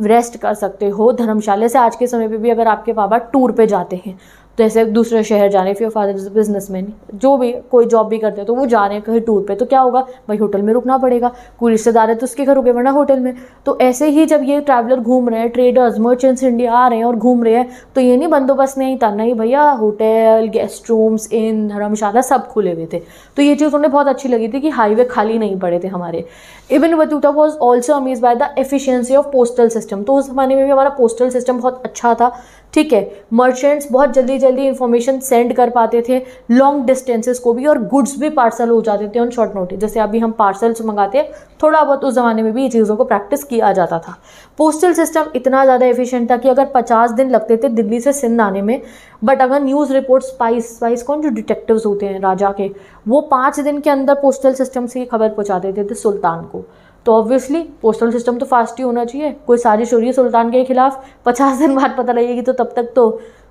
रेस्ट कर सकते हो धर्मशाला से आज के समय पे भी अगर आपके पापा टूर पे जाते हैं जैसे दूसरे शहर जा रहे हैं फिर फादर बिजनेस मैन जो भी कोई जॉब भी करते हैं तो वो जा रहे हैं कहीं टूर पे तो क्या होगा भाई होटल में रुकना पड़ेगा कोई रिश्तेदार है तो उसके घर रुके वरना होटल में तो ऐसे ही जब ये ट्रैवलर घूम रहे हैं ट्रेडर्स मर्चेंट्स इंडिया आ रहे हैं और घूम रहे हैं तो ये नहीं बंदोबस्त नहीं था नहीं भैया hotel guest rooms in dharamshala सब खुले हुए थे तो ये चीज़ उन्हें बहुत अच्छी लगी थी कि हाईवे खाली नहीं पड़े थे हमारे Ibn Battuta was also amazed by the efficiency of postal system तो उस जमाने में भी हमारा पोस्टल सिस्टम बहुत अच्छा था ठीक है मर्चेंट्स बहुत जल्दी जल्दी जल्दी इन्फॉर्मेशन सेंड कर पाते थे लॉन्ग डिस्टेंसेस को भी और गुड्स भी पार्सल हो जाते थे ऑन शॉर्ट नोटिस जैसे अभी हम पार्सल्स मंगाते हैं थोड़ा बहुत उस ज़माने में भी ये चीज़ों को प्रैक्टिस किया जाता था पोस्टल सिस्टम इतना ज़्यादा एफिशिएंट था कि अगर पचास दिन लगते थे दिल्ली से सिंध आने में बट अगर न्यूज़ रिपोर्ट स्पाइस स्पाइस कौन जो डिटेक्टिव्स होते हैं राजा के वो पाँच दिन के अंदर पोस्टल सिस्टम से ये खबर पहुँचा देते थे सुल्तान को तो ऑब्वियसली पोस्टल सिस्टम तो फास्ट ही होना चाहिए कोई साजिश हो रही है सुल्तान के खिलाफ पचास दिन बाद पता लगेगी तो तब तक तो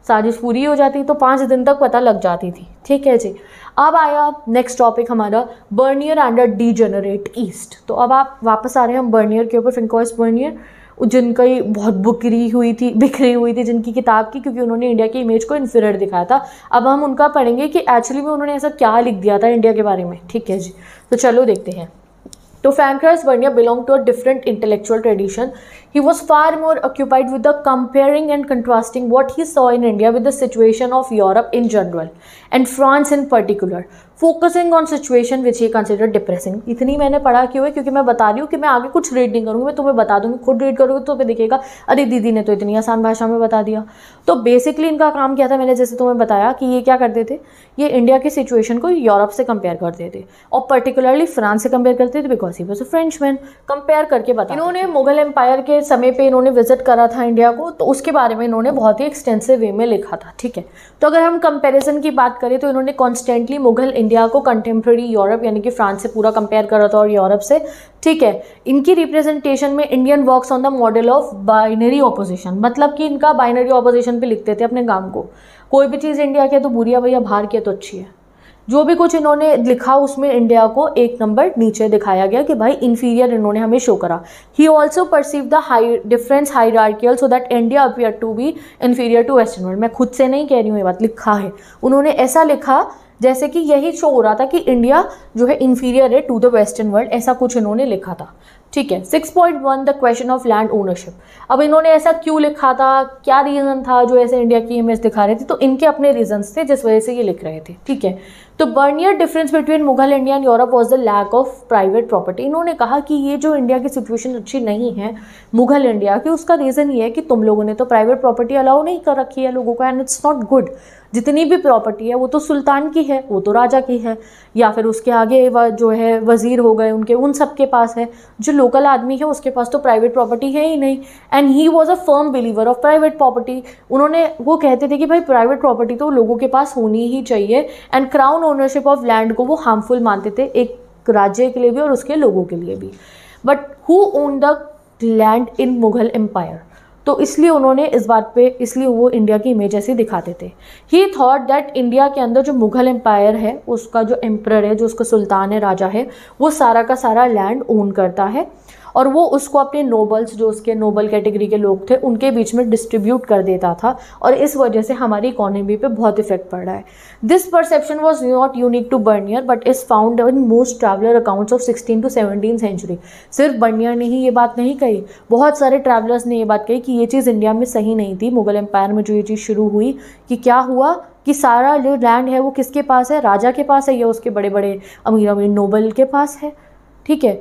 साजिश पूरी हो जाती तो पाँच दिन तक पता लग जाती थी ठीक है जी अब आया नेक्स्ट टॉपिक हमारा Bernier and a degenerate east तो अब आप वापस आ रहे हैं हम बर्नियर के ऊपर फिंकॉइस बर्नियर जिनका ही बहुत बिक्री हुई थी बिखरी हुई थी जिनकी किताब की क्योंकि उन्होंने इंडिया की इमेज को इन्फीरियर दिखाया था अब हम उनका पढ़ेंगे कि एक्चुअली में उन्होंने ऐसा क्या लिख दिया था इंडिया के बारे में ठीक है जी तो चलो देखते हैं तो Francois Bernier belong to a different intellectual tradition He was far more occupied with the comparing and contrasting what he saw in India with the situation of Europe in general and France in particular, focusing on situation which he consider depressing इतनी मैंने पढ़ा क्यों है क्योंकि मैं बता रही हूँ कि मैं आगे कुछ रीड नहीं करूँगी मैं तुम्हें बता दूंगी खुद रीड करूँगी तो तुम्हें दिखेगा अरे दीदी ने तो इतनी आसान भाषा में बता दिया तो बेसिकली इनका काम क्या था मैंने जैसे तुम्हें बताया कि ये क्या करते थे ये इंडिया की सिचुएशन को यूरोप से कंपेयर करते थे और पर्टिकुलरली फ्रांस से कंपेयर करते थे because he was a French man compare करके बता इन्होंने मुगल एम्पायर के समय पे इन्होंने विजिट करा था इंडिया को तो उसके बारे में इन्होंने बहुत ही एक्सटेंसिव वे में लिखा था ठीक है तो अगर हम कंपैरिजन की बात करें तो इन्होंने कॉन्स्टेंटली मुगल इंडिया को कंटेम्प्रेरी यूरोप यानी कि फ्रांस से पूरा कंपेयर करा था और यूरोप से ठीक है इनकी रिप्रेजेंटेशन में Indian work on the model of binary opposition मतलब कि इनका बाइनरी ऑपोजिशन पर लिखते थे अपने काम को कोई भी चीज़ इंडिया की है तो बुरी है भैया बाहर की है तो अच्छी है जो भी कुछ इन्होंने लिखा उसमें इंडिया को एक नंबर नीचे दिखाया गया कि भाई इन्फीरियर इन्होंने हमें शो करा he also perceive the high difference hierarchical so that India appear to be inferior to western world मैं खुद से नहीं कह रही हूँ ये बात लिखा है उन्होंने ऐसा लिखा जैसे कि यही शो हो रहा था कि इंडिया जो है इन्फीरियर है टू द वेस्टर्न वर्ल्ड ऐसा कुछ इन्होंने लिखा था ठीक है 6.1 the question of land ownership अब इन्होंने ऐसा क्यों लिखा था क्या रीज़न था जो ऐसे इंडिया की इमेज दिखा रहे थे तो इनके अपने रीजन्स थे जिस वजह से ये लिख रहे थे ठीक है तो Bernier difference between Mughal India and Europe was the lack of private property इन्होंने कहा कि ये जो इंडिया की सिचुएशन अच्छी नहीं है मुगल इंडिया की उसका रीज़न ये है कि तुम लोगों ने तो प्राइवेट प्रॉपर्टी अलाउ नहीं कर रखी है लोगों को एंड इट्स नॉट गुड जितनी भी प्रॉपर्टी है वो तो सुल्तान की है वो तो राजा की है या फिर उसके आगे जो है वज़ीर हो गए उनके उन सब के पास है जो लोकल आदमी है उसके पास तो प्राइवेट प्रॉपर्टी है ही नहीं and he was a firm believer of private property उन्होंने वो कहते थे कि भाई प्राइवेट प्रॉपर्टी तो लोगों के पास होनी ही चाहिए and crown ownership of land को वो हार्मफुल मानते थे एक राज्य के लिए भी और उसके लोगों के लिए भी but who own the land in Mughal empire तो इसलिए उन्होंने इस बात पे इसलिए वो इंडिया की इमेज ऐसे दिखाते थे ही थॉट दैट इंडिया के अंदर जो मुगल एम्पायर है उसका जो एम्प्रर है जो उसका सुल्तान है राजा है वो सारा का सारा लैंड ओन करता है और वो उसको अपने नोबल्स जो उसके नोबल कैटेगरी के लोग थे उनके बीच में डिस्ट्रीब्यूट कर देता था और इस वजह से हमारी इकोनॉमी पे बहुत इफेक्ट पड़ रहा है this perception was not unique to Bernier but is found in most traveller accounts of sixteen to seventeen century सिर्फ बर्नियर ने ही ये बात नहीं कही बहुत सारे ट्रैवलर्स ने ये बात कही कि ये चीज़ इंडिया में सही नहीं थी मुगल एम्पायर में जो ये चीज़ शुरू हुई कि क्या हुआ कि सारा जो लैंड है वो किसके पास है राजा के पास है या उसके बड़े बड़े अमीर अमीर नोबल के पास है ठीक है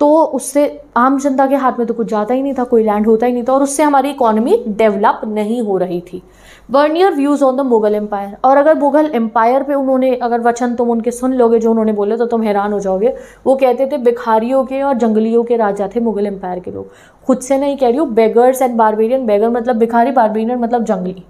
तो उससे आम जनता के हाथ में तो कुछ जाता ही नहीं था कोई लैंड होता ही नहीं था और उससे हमारी इकोनॉमी डेवलप नहीं हो रही थी Bernier views on the Mughal empire और अगर मुगल एम्पायर पे उन्होंने अगर वचन तुम उनके सुन लोगे जो उन्होंने बोले तो तुम हैरान हो जाओगे वो कहते थे भिखारियों के और जंगलियों के राजा थे मुगल एम्पायर के लोग खुद से नहीं कह रही हूँ बेगर्स एंड बारबेरियन बेगर मतलब भिखारी बारबेरियन मतलब जंगली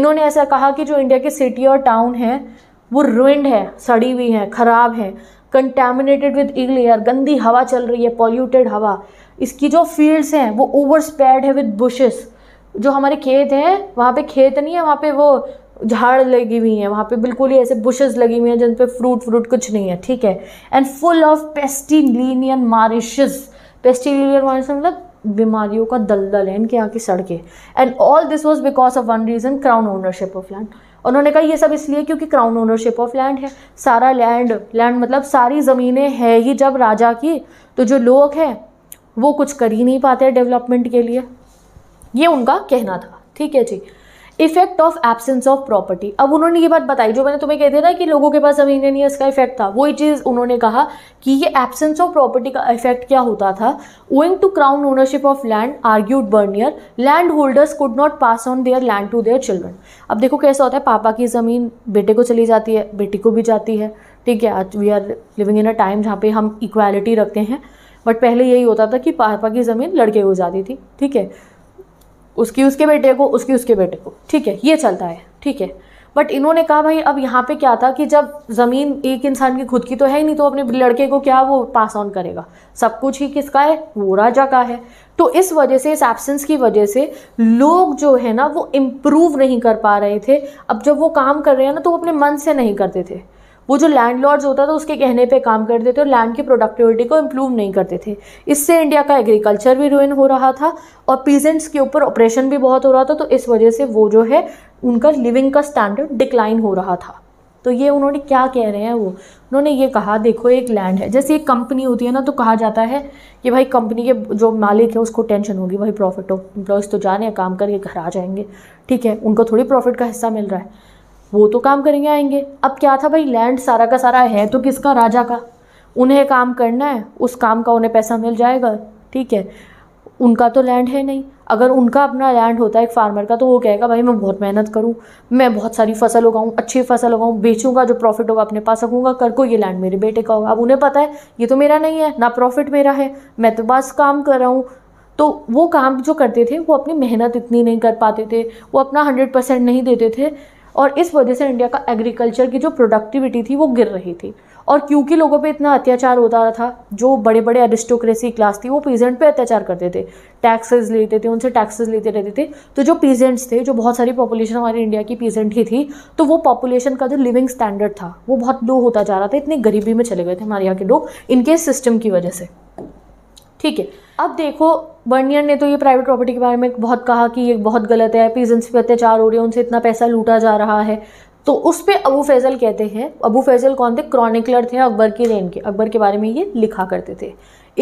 इन्होंने ऐसा कहा कि जो इंडिया के सिटी और टाउन हैं वो रुइंड है सड़ी हुई है ख़राब है कंटेमिनेटेड विद ईगल एयर गंदी हवा चल रही है पॉल्यूटेड हवा इसकी जो फील्ड्स हैं वो ओवर स्प्रेड है विद बुशेस जो हमारे खेत हैं वहाँ पे खेत नहीं है वहाँ पे वो झाड़ लगी हुई हैं वहाँ पे बिल्कुल ही ऐसे बुशेस लगी हुई हैं जिन पे फ्रूट फ्रूट कुछ नहीं है ठीक है and full of pestilential marshes pestilential marsh मतलब बीमारियों का दलदल है इनके यहाँ की सड़कें and all this was because of one reason crown ownership of land उन्होंने कहा ये सब इसलिए क्योंकि क्राउन ओनरशिप ऑफ लैंड है सारा लैंड लैंड मतलब सारी ज़मीनें हैं ही जब राजा की तो जो लोग हैं वो कुछ कर ही नहीं पाते डेवलपमेंट के लिए ये उनका कहना था ठीक है जी effect of absence of property अब उन्होंने ये बात बताई जो मैंने तुम्हें कह दिया ना कि लोगों के पास जमीन नहीं है इसका इफेक्ट था वही चीज़ उन्होंने कहा कि ये एब्सेंस ऑफ प्रॉपर्टी का इफेक्ट क्या होता था owing to crown ownership of land argued Bernier land holders could not pass on their land to their children अब देखो कैसा होता है पापा की ज़मीन बेटे को चली जाती है बेटी को भी जाती है ठीक है आज we are living in a time जहाँ पे हम इक्वालिटी रखते हैं बट पहले यही होता था कि पापा की ज़मीन लड़के को जाती थी ठीक है उसकी उसके बेटे को उसकी उसके बेटे को ठीक है ये चलता है ठीक है बट इन्होंने कहा भाई अब यहाँ पे क्या था कि जब ज़मीन एक इंसान की खुद की तो है ही नहीं तो अपने लड़के को क्या वो पास ऑन करेगा सब कुछ ही किसका है वो राजा का है तो इस वजह से इस एब्सेंस की वजह से लोग जो है ना वो इम्प्रूव नहीं कर पा रहे थे अब जब वो काम कर रहे हैं ना तो वो अपने मन से नहीं करते थे वो जो लैंड होता था उसके कहने पर काम करते थे और लैंड की प्रोडक्टिविटी को इम्प्रूव नहीं करते थे इससे इंडिया का एग्रीकल्चर भी रुइन हो रहा था और पीजेंट्स के ऊपर ऑपरेशन भी बहुत हो रहा था तो इस वजह से वो जो है उनका लिविंग का स्टैंडर्ड डिक्लाइन हो रहा था तो ये उन्होंने क्या कह रहे हैं वो उन्होंने ये कहा देखो एक लैंड है जैसे एक कंपनी होती है ना तो कहा जाता है कि भाई कंपनी के जो मालिक है उसको टेंशन होगी भाई प्रॉफिट हो एम्प्लॉयज़ तो जाने काम करके घर आ जाएंगे ठीक है उनको थोड़ी प्रॉफिट का हिस्सा मिल रहा है वो तो काम करेंगे आएंगे अब क्या था भाई लैंड सारा का सारा है तो किसका राजा का उन्हें काम करना है उस काम का उन्हें पैसा मिल जाएगा ठीक है उनका तो लैंड है नहीं अगर उनका अपना लैंड होता है एक फार्मर का तो वो कहेगा भाई मैं बहुत मेहनत करूँ मैं बहुत सारी फसल उगाऊँ अच्छी फसल उगाऊँ बेचूंगा जो प्रॉफिट होगा अपने पास रखूंगा कर को ये लैंड मेरे बेटे का होगा अब उन्हें पता है ये तो मेरा नहीं है ना प्रॉफिट मेरा है मैं तो बस काम कर रहा हूँ तो वो काम जो करते थे वो अपनी मेहनत इतनी नहीं कर पाते थे वो अपना हंड्रेड परसेंट नहीं देते थे और इस वजह से इंडिया का एग्रीकल्चर की जो प्रोडक्टिविटी थी वो गिर रही थी और क्योंकि लोगों पे इतना अत्याचार होता था जो बड़े बड़े एरिस्टोक्रेसी क्लास थी वो पीजेंट पे अत्याचार करते थे टैक्सेस लेते थे उनसे टैक्सेस लेते रहते थे तो जो पीजेंट्स थे जो बहुत सारी पॉपुलेशन हमारे इंडिया की पीजेंट ही थी तो वो पॉपुलेशन का जो लिविंग स्टैंडर्ड था वो बहुत लो होता जा रहा था इतनी गरीबी में चले गए थे हमारे यहाँ के लोग इनके सिस्टम की वजह से ठीक है अब देखो बर्नियर ने तो ये प्राइवेट प्रॉपर्टी के बारे में बहुत कहा कि ये बहुत गलत है पीजेंस पे अत्याचार हो रहे हैं उनसे इतना पैसा लूटा जा रहा है तो उस पर अबू फैज़ल कहते हैं अबू फैज़ल कौन थे क्रॉनिकलर थे अकबर के रेन के अकबर के बारे में ये लिखा करते थे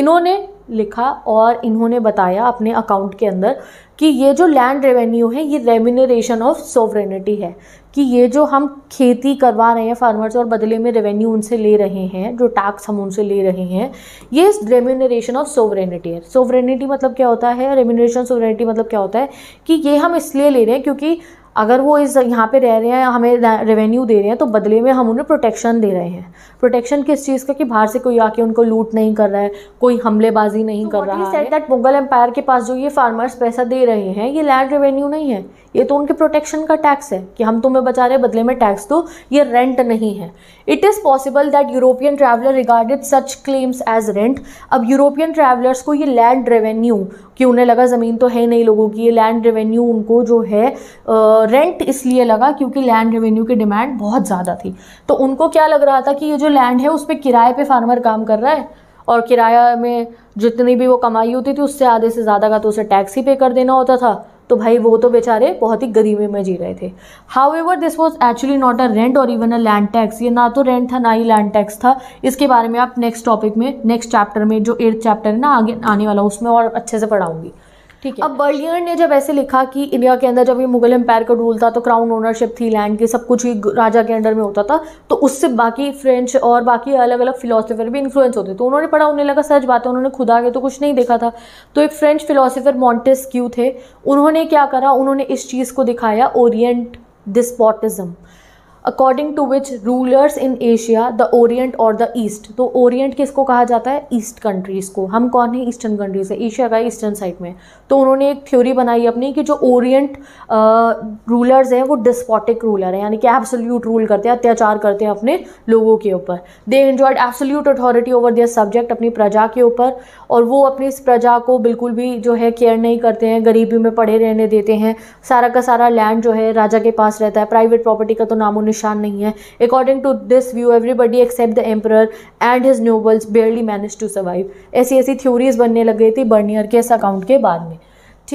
इन्होंने लिखा और इन्होंने बताया अपने अकाउंट के अंदर कि ये जो लैंड रेवेन्यू है ये रेमिनरेशन ऑफ सोवरेनिटी है कि ये जो हम खेती करवा रहे हैं फार्मर्स और बदले में रेवेन्यू उनसे ले रहे हैं जो टैक्स हम उनसे ले रहे हैं ये रेम्यूनरेशन ऑफ सोवरेनिटी है सोवरेनिटी मतलब क्या होता है रेम्यूनरेशन सोवरेनिटी मतलब क्या होता है कि ये हम इसलिए ले रहे हैं क्योंकि अगर वो इस यहाँ पे रह रहे हैं हमें रेवेन्यू दे रहे हैं तो बदले में हम उन्हें प्रोटेक्शन दे रहे हैं प्रोटेक्शन किस चीज़ का कि बाहर से कोई आके उनको लूट नहीं कर रहा है कोई हमलेबाजी नहीं so तो कर रहा है दैट मुगल एम्पायर के पास जो ये फार्मर्स पैसा दे रहे हैं ये लैंड रेवेन्यू नहीं है ये तो उनके प्रोटेक्शन का टैक्स है कि हम तुम्हें बचा रहे बदले में टैक्स दो ये रेंट नहीं है it is possible that European traveller regarded such claims as rent अब यूरोपियन ट्रैवलर्स को ये लैंड रेवेन्यू कि उन्हें लगा ज़मीन तो है नहीं लोगों की ये लैंड रेवेन्यू उनको जो है रेंट इसलिए लगा क्योंकि लैंड रेवेन्यू की डिमांड बहुत ज़्यादा थी तो उनको क्या लग रहा था कि ये जो लैंड है उस पर किराए पर फार्मर काम कर रहा है और किराया में जितनी भी वो कमाई होती थी उससे आधे से ज़्यादा का तो उसे टैक्स ही पे कर देना होता था तो भाई वो तो बेचारे बहुत ही गरीबी में जी रहे थे however this was actually not a rent और इवन अ लैंड टैक्स ये ना तो रेंट था ना ही लैंड टैक्स था इसके बारे में आप नेक्स्ट टॉपिक में नेक्स्ट चैप्टर में जो एट्थ चैप्टर है ना आगे आने वाला उसमें और अच्छे से पढ़ाऊंगी ठीक है अब बर्लियर ने जब ऐसे लिखा कि इंडिया के अंदर जब ये मुगल एम्पायर का रूल था तो क्राउन ओनरशिप थी लैंड की सब कुछ ही राजा के अंडर में होता था तो उससे बाकी फ्रेंच और बाकी अलग अलग फिलोसफर भी इन्फ्लुएंस होते तो उन्होंने पढ़ा उन्हें लगा सच बात है उन्होंने खुदा के तो कुछ नहीं देखा था तो एक फ्रेंच फिलोसफर मॉन्टेस थे उन्होंने क्या करा उन्होंने इस चीज़ को दिखाया oriental despotism according to which rulers in Asia the Orient और द ईस्ट तो ओरिएंट किसको कहा जाता है ईस्ट कंट्रीज़ को हम कौन है ईस्टर्न कंट्रीज़ है एशिया का ईस्टर्न साइड में तो उन्होंने एक थ्योरी बनाई अपनी कि जो ओरिएंट रूलर्स हैं वो डिस्पॉटिक रूलर हैं यानी कि एब्सोल्यूट रूल करते हैं अत्याचार करते हैं अपने लोगों के ऊपर they enjoyed absolute authority over their subject अपनी प्रजा के ऊपर और वो अपनी इस प्रजा को बिल्कुल भी जो है केयर नहीं करते हैं गरीबी में पड़े रहने देते हैं सारा का सारा लैंड जो है राजा के पास रहता है प्राइवेट प्रॉपर्टी का तो नामों निशान नहीं है according to this view everybody except the emperor and his nobles barely manage to survive ऐसी ऐसी थ्योरीज बनने लग गई थी बर्नियर के इस अकाउंट के बाद में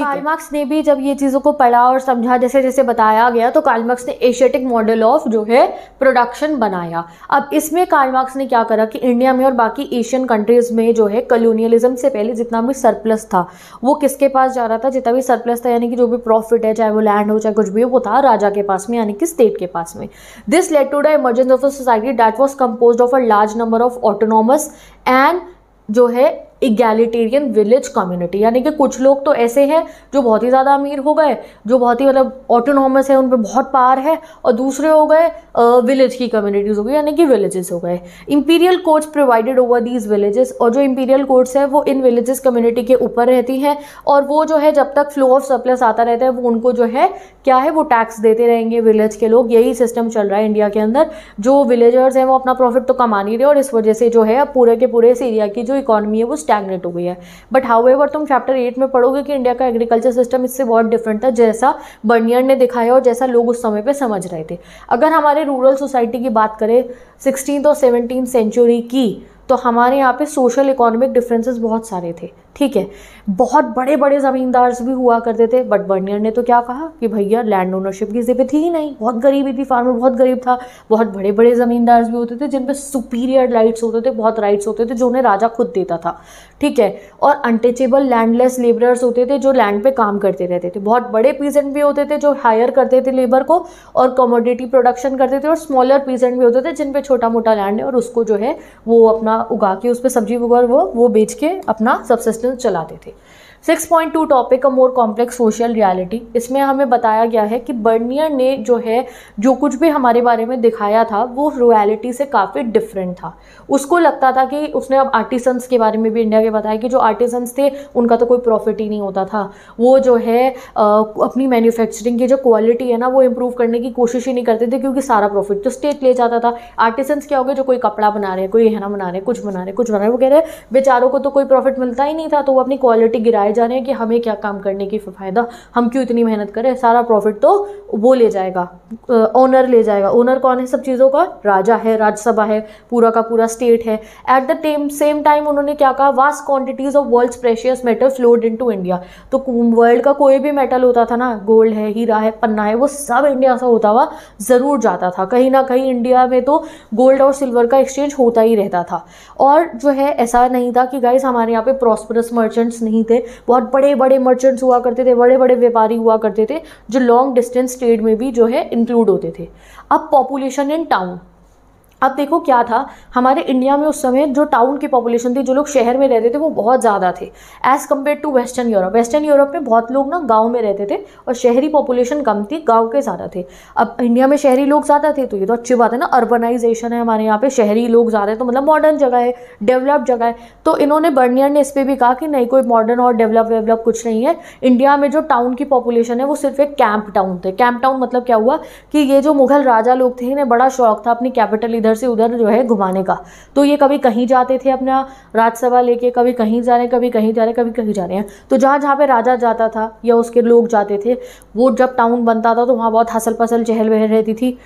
कार्लमार्क्स ने भी जब ये चीज़ों को पढ़ा और समझा जैसे जैसे बताया गया तो कार्लमार्क्स ने एशियाटिक मॉडल ऑफ जो है प्रोडक्शन बनाया अब इसमें कार्लमार्क्स ने क्या करा कि इंडिया में और बाकी एशियन कंट्रीज़ में जो है कलोनियलिज्म से पहले जितना भी सरप्लस था वो किसके पास जा रहा था जितना भी सरप्लस था यानी कि जो भी प्रॉफिट है चाहे वो लैंड हो चाहे कुछ भी हो वो था राजा के पास में यानी कि स्टेट के पास में this led to the emergence of a society that was compose of a large number of autonomous and जो है इगैलिटेरियन विलेज कम्युनिटी यानी कि कुछ लोग तो ऐसे हैं जो बहुत ही ज़्यादा अमीर हो गए जो बहुत ही मतलब ऑटोनॉमस है उन पर बहुत पार है और दूसरे हो गए विलेज की कम्युनिटीज़ हो गई यानी कि विलेजेस हो गए imperial courts provided over these villages और जो इंपीरियल कोर्ट्स है वो इन विलेजेस कम्युनिटी के ऊपर रहती हैं और वो जो है जब तक फ्लो ऑफ सरप्लस आता रहता है वो उनको जो है क्या है वो टैक्स देते रहेंगे विलेज के लोग यही सिस्टम चल रहा है इंडिया के अंदर जो विलेजर्स हैं वो अपना प्रॉफिट तो कमा नहीं रहे और इस वजह से जो है अब पूरे के पूरे इस एरिया की जो इकोनॉमी है वो स्टैगनेट हो गई है बट हाउ एवर तुम चैप्टर एट में पढ़ोगे कि इंडिया का एग्रीकल्चर सिस्टम इससे बहुत डिफरेंट था जैसा बर्नियर ने दिखाया और जैसा लोग उस समय पर समझ रहे थे अगर हमारे रूरल सोसाइटी की बात करें सिक्सटीन और सेवनटीन सेंचुरी की तो हमारे यहाँ पे सोशल इकोनॉमिक डिफरेंसेस बहुत सारे थे ठीक है बहुत बड़े बड़े ज़मींदार्स भी हुआ करते थे बट बर्नियर ने तो क्या कहा कि भैया लैंड ओनरशिप की जिपे थी ही नहीं बहुत गरीबी थी फार्मर बहुत गरीब था बहुत बड़े बड़े ज़मींदार्स भी होते थे जिन पर सुपीरियर राइट्स होते थे बहुत राइट्स होते थे जो उन्हें राजा खुद देता था ठीक है और अनटचेबल लैंडलेस लेबरर्स होते थे जो लैंड पर काम करते रहते थे बहुत बड़े पीजेंट भी होते थे जो हायर करते थे लेबर को और कमोडिटी प्रोडक्शन करते थे और स्मॉलर पीजेंट भी होते थे जिन पर छोटा मोटा लैंड है और उसको जो है वो अपना उगा के उस पर सब्जी वगैरह वो वो बेच के अपना सबसिस्टेंस चलाते थे six point two topic a more complex social reality इसमें हमें बताया गया है कि बर्नियर ने जो है जो कुछ भी हमारे बारे में दिखाया था वो रियलिटी से काफ़ी डिफरेंट था उसको लगता था कि उसने अब आर्टिसंस के बारे में भी इंडिया के बताया कि जो आर्टिसंस थे उनका तो कोई प्रॉफिट ही नहीं होता था वो जो है अपनी मैन्युफैक्चरिंग की जो क्वालिटी है ना वो इम्प्रूव करने की कोशिश ही नहीं करते थे क्योंकि सारा प्रॉफिट तो स्टेट ले जाता था आर्टिसंस क्या हो गए जो कोई कपड़ा बना रहे हैं कोई हैना बना रहे हैं कुछ बना रहे हैं कुछ बना रहे हैं वो कह रहे हैं बेचारों को तो कोई प्रॉफिट मिलता ही नहीं था तो वो अपनी क्वालिटी गिराए जा रहे हैं कि हमें क्या काम करने की फ़ायदा हम क्यों इतनी मेहनत करें सारा प्रॉफिट तो वो ले जाएगा ओनर ले जाएगा ओनर कौन है सब चीज़ों का राजा है राज्यसभा है पूरा का पूरा स्टेट है at the time same time उन्होंने क्या कहा vast quantities of world precious metal flowed into India तो वर्ल्ड का कोई भी मेटल होता था ना गोल्ड है हीरा है पन्ना है वो सब इंडिया से होता हुआ ज़रूर जाता था कहीं ना कहीं इंडिया में तो गोल्ड और सिल्वर का एक्सचेंज होता ही रहता था और जो है ऐसा नहीं था कि गाइस हमारे यहाँ पे प्रॉस्परस मर्चेंट्स नहीं थे बहुत बड़े बड़े मर्चेंट्स हुआ करते थे बड़े बड़े व्यापारी हुआ करते थे जो लॉन्ग डिस्टेंस ट्रेड में भी जो है इंक्लूड होते थे अब पॉपुलेशन इन टाउन अब देखो क्या था हमारे इंडिया में उस समय जो टाउन की पॉपुलेशन थी जो लोग शहर में रहते थे वो बहुत ज़्यादा थे as compare to western Europe western Europe में बहुत लोग ना गांव में रहते थे और शहरी पॉपुलेशन कम थी गांव के ज़्यादा थे अब इंडिया में शहरी लोग ज़्यादा थे तो ये तो अच्छी बात है ना अर्बनाइजेशन है हमारे यहाँ पर शहरी लोग ज़्यादा है तो मतलब मॉडर्न जगह है डेवलप जगह है तो इन्होंने बर्नियर ने इस पर भी कहा कि नहीं कोई मॉडर्न और डेवलप वेवलप कुछ नहीं है इंडिया में जो टाउन की पॉपुलेशन है वो सिर्फ एक कैंप टाउन थे कैंप टाउन मतलब क्या हुआ कि ये जो मुगल राजा लोग थे इन्हें बड़ा शौक था अपनी कैपिटल इधर से उधर जो है घुमाने का तो ये कभी कहीं जाते थे अपना राज्यसभा लेके कभी कहीं जा रहे हैं कभी कहीं जा रहे हैं कभी कहीं जा रहे हैं तो जहाँ जहाँ पे राजा जाता था या उसके लोग जाते थे वो जब टाउन बनता था तो वहाँ बहुत हसल पसल चहल वहल रहती थी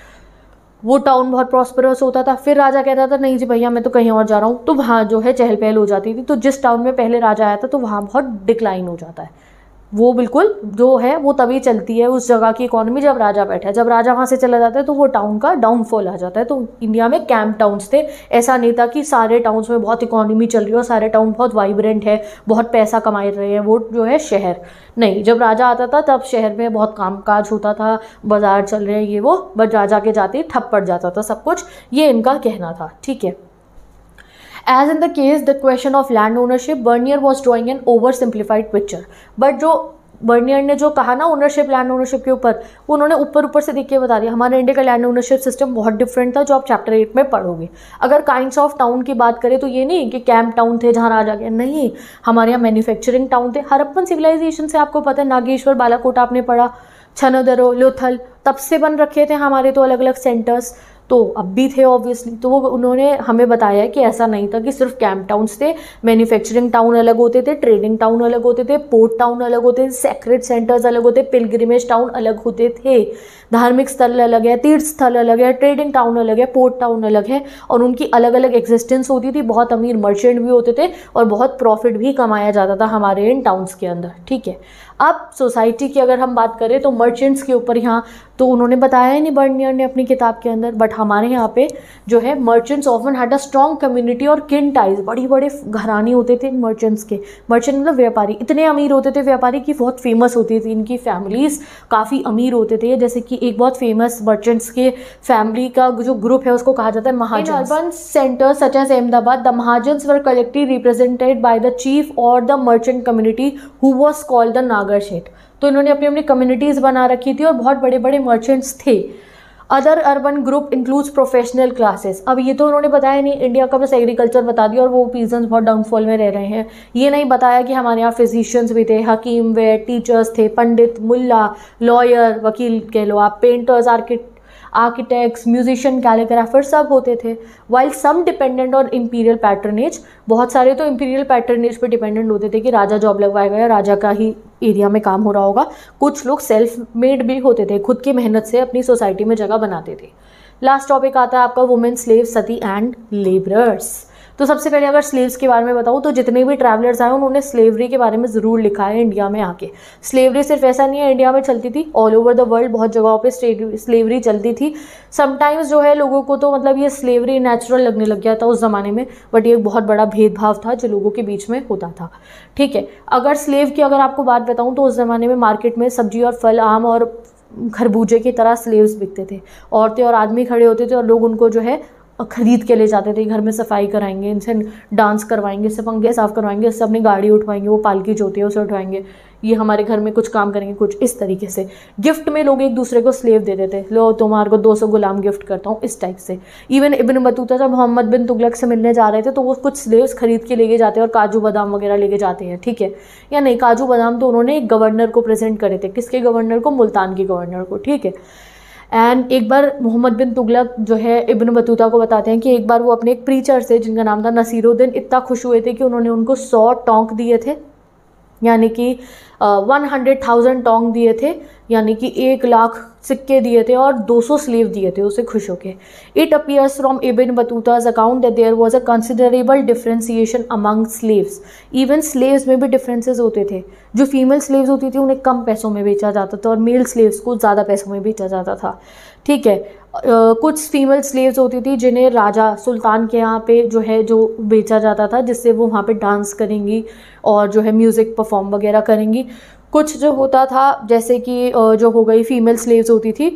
वो टाउन बहुत प्रॉस्परस होता था फिर राजा कहता था नहीं जी भैया मैं तो कहीं और जा रहा हूँ तो वहाँ जो है चहल पहल हो जाती थी तो जिस टाउन में पहले राजा आया था तो वहाँ बहुत डिक्लाइन हो जाता है वो बिल्कुल जो है वो तभी चलती है उस जगह की इकोनॉमी जब राजा बैठा है जब राजा वहाँ से चला जाता है तो वो टाउन का डाउनफॉल आ जाता है तो इंडिया में कैंप टाउन्स थे ऐसा नहीं था कि सारे टाउन्स में बहुत इकोनॉमी चल रही है सारे टाउन बहुत वाइब्रेंट है बहुत पैसा कमा रहे हैं वो जो है शहर नहीं जब राजा आता था तब शहर में बहुत काम काज होता था बाज़ार चल रहे हैं ये वो बट राजा के जाते ही ठप पड़ जाता था सब कुछ ये इनका कहना था ठीक है as in the case the question of land ownership Bernier was drawing an over simplified picture but जो बर्नियर ने जो कहा ना ओनरशिप लैंड ओनरशिप के ऊपर उन्होंने ऊपर ऊपर से देख के बता दिया हमारे इंडिया का लैंड ओनरशिप सिस्टम बहुत डिफरेंट था जो आप चैप्टर एट में पढ़ोगे अगर काइंड्स ऑफ टाउन की बात करें तो ये नहीं कि कैंप टाउन थे जहाँ राजा गया नहीं हमारे यहाँ मैन्युफैक्चरिंग टाउन थे हरप्पन सिविलाइजेशन से आपको पता है नागेश्वर बालाकोट आपने पढ़ा छनोदरो लोथल तब से बन रखे थे हमारे तो अलग अलग सेंटर्स तो अब भी थे ऑब्वियसली तो वो उन्होंने हमें बताया कि ऐसा नहीं था कि सिर्फ कैंप टाउन्स थे मैन्युफैक्चरिंग टाउन अलग होते थे ट्रेडिंग टाउन अलग होते थे पोर्ट टाउन अलग होते थे सेक्रेट सेंटर्स अलग होते पिलग्रिमेज टाउन अलग होते थे धार्मिक स्थल अलग है तीर्थ स्थल अलग है ट्रेडिंग टाउन अलग है पोर्ट टाउन अलग है और उनकी अलग अलग एग्जिस्टेंस होती थी बहुत अमीर मर्चेंट भी होते थे और बहुत प्रॉफिट भी कमाया जाता था हमारे इन टाउन्स के अंदर ठीक है अब सोसाइटी की अगर हम बात करें तो मर्चेंट्स के ऊपर यहाँ तो उन्होंने बताया ही नहीं बर्नियर ने अपनी किताब के अंदर बट हमारे यहाँ पे जो है merchants often had a strong community और किन टाइज बड़ी बड़े घराने होते थे मर्चेंट्स के मर्चेंट मतलब व्यापारी इतने अमीर होते थे व्यापारी कि बहुत फेमस होती थी इनकी फैमिलीज़ काफ़ी अमीर होते थे जैसे कि एक बहुत फेमस मर्चेंट्स के फैमिली का जो ग्रुप है उसको कहा जाता है mahajan urban centre such as Ahmedabad the mahajans were collective represented by the chief और the merchant community who was called the नाग सागर शेठ तो इन्होंने अपनी अपनी कम्युनिटीज़ बना रखी थी और बहुत बड़े बड़े मर्चेंट्स थे other urban group includes professional classes अब ये तो उन्होंने बताया नहीं इंडिया का बस एग्रीकल्चर बता दिया और वो पीजन बहुत डाउनफॉल में रह रहे हैं ये नहीं बताया कि हमारे यहाँ फिजिशियंस भी थे हकीम वे टीचर्स थे पंडित मुल्ला लॉयर वकील कह लो आप painters archit architects musician calligrapher सब होते थे while some dependent on imperial patronage बहुत सारे तो इम्पीरियल पैटर्नेज पे डिपेंडेंट होते थे कि राजा जॉब लगवाएगा या राजा का ही एरिया में काम हो रहा होगा कुछ लोग सेल्फ मेड भी होते थे खुद की मेहनत से अपनी सोसाइटी में जगह बनाते थे लास्ट टॉपिक आता है आपका women slave sati and labourers तो सबसे पहले अगर स्लेव्स के बारे में बताऊँ तो जितने भी ट्रैवलर्स आए उन्होंने स्लेवरी के बारे में ज़रूर लिखा है इंडिया में आके स्लेवरी सिर्फ ऐसा नहीं है इंडिया में चलती थी ऑल ओवर द वर्ल्ड बहुत जगहों पर स्लेवरी चलती थी समटाइम्स जो है लोगों को तो मतलब ये स्लेवरी नेचुरल लगने लग गया था उस ज़माने में बट ये एक बहुत बड़ा भेदभाव था जो लोगों के बीच में होता था ठीक है अगर स्लेव की अगर आपको बात बताऊँ तो उस ज़माने में मार्केट में सब्जी और फल आम और खरबूजे की तरह स्लेव्स बिकते थे औरतें और आदमी खड़े होते थे और लोग उनको जो है ख़रीद के ले जाते थे घर में सफाई कराएंगे इनसे डांस करवाएंगे इससे पंखे साफ़ करवाएंगे इससे अपनी गाड़ी उठवाएंगे वो पालकी जो होती है उसे उठवाएंगे ये हमारे घर में कुछ काम करेंगे कुछ इस तरीके से गिफ्ट में लोग एक दूसरे को स्लेव दे देते लो तुम्हारे को दो सौ गुलाम गिफ्ट करता हूँ इस टाइप से इवन इबन बतूता जब मोहम्मद बिन तुगलक से मिलने जा रहे थे तो वो कुछ स्लेव्स खरीद के लेके जाते हैं और काजू बादाम वगैरह लेके जाते हैं ठीक है या नहीं काजू बादाम तो उन्होंने एक गवर्नर को प्रेजेंट करे थे किसके गवर्नर को मुल्तान के गवर्नर को ठीक है एंड एक बार मोहम्मद बिन तुगलक जो है इब्न बतूता को बताते हैं कि एक बार वो अपने एक प्रीचर से जिनका नाम था नसीरुद्दीन इतना खुश हुए थे कि उन्होंने उनको सौ टोंक दिए थे यानी कि वन हंड्रेड थाउजेंड टोंग दिए थे यानी कि एक लाख सिक्के दिए थे और 200 स्लीव दिए थे उसे खुश होके it appears from Ibn Battuta's account that there was a considerable differentiation among slaves even slaves में भी डिफरेंसेज होते थे जो फीमेल स्लीव्स होती थी उन्हें कम पैसों में बेचा जाता था और मेल स्लीव्स को ज़्यादा पैसों में बेचा जाता था ठीक है कुछ फीमेल स्लेव्स होती थी जिन्हें राजा सुल्तान के यहाँ पे जो है जो बेचा जाता था जिससे वो वहाँ पे डांस करेंगी और जो है म्यूज़िक परफॉर्म वगैरह करेंगी कुछ जो होता था जैसे कि जो हो गई फीमेल स्लेव्स होती थी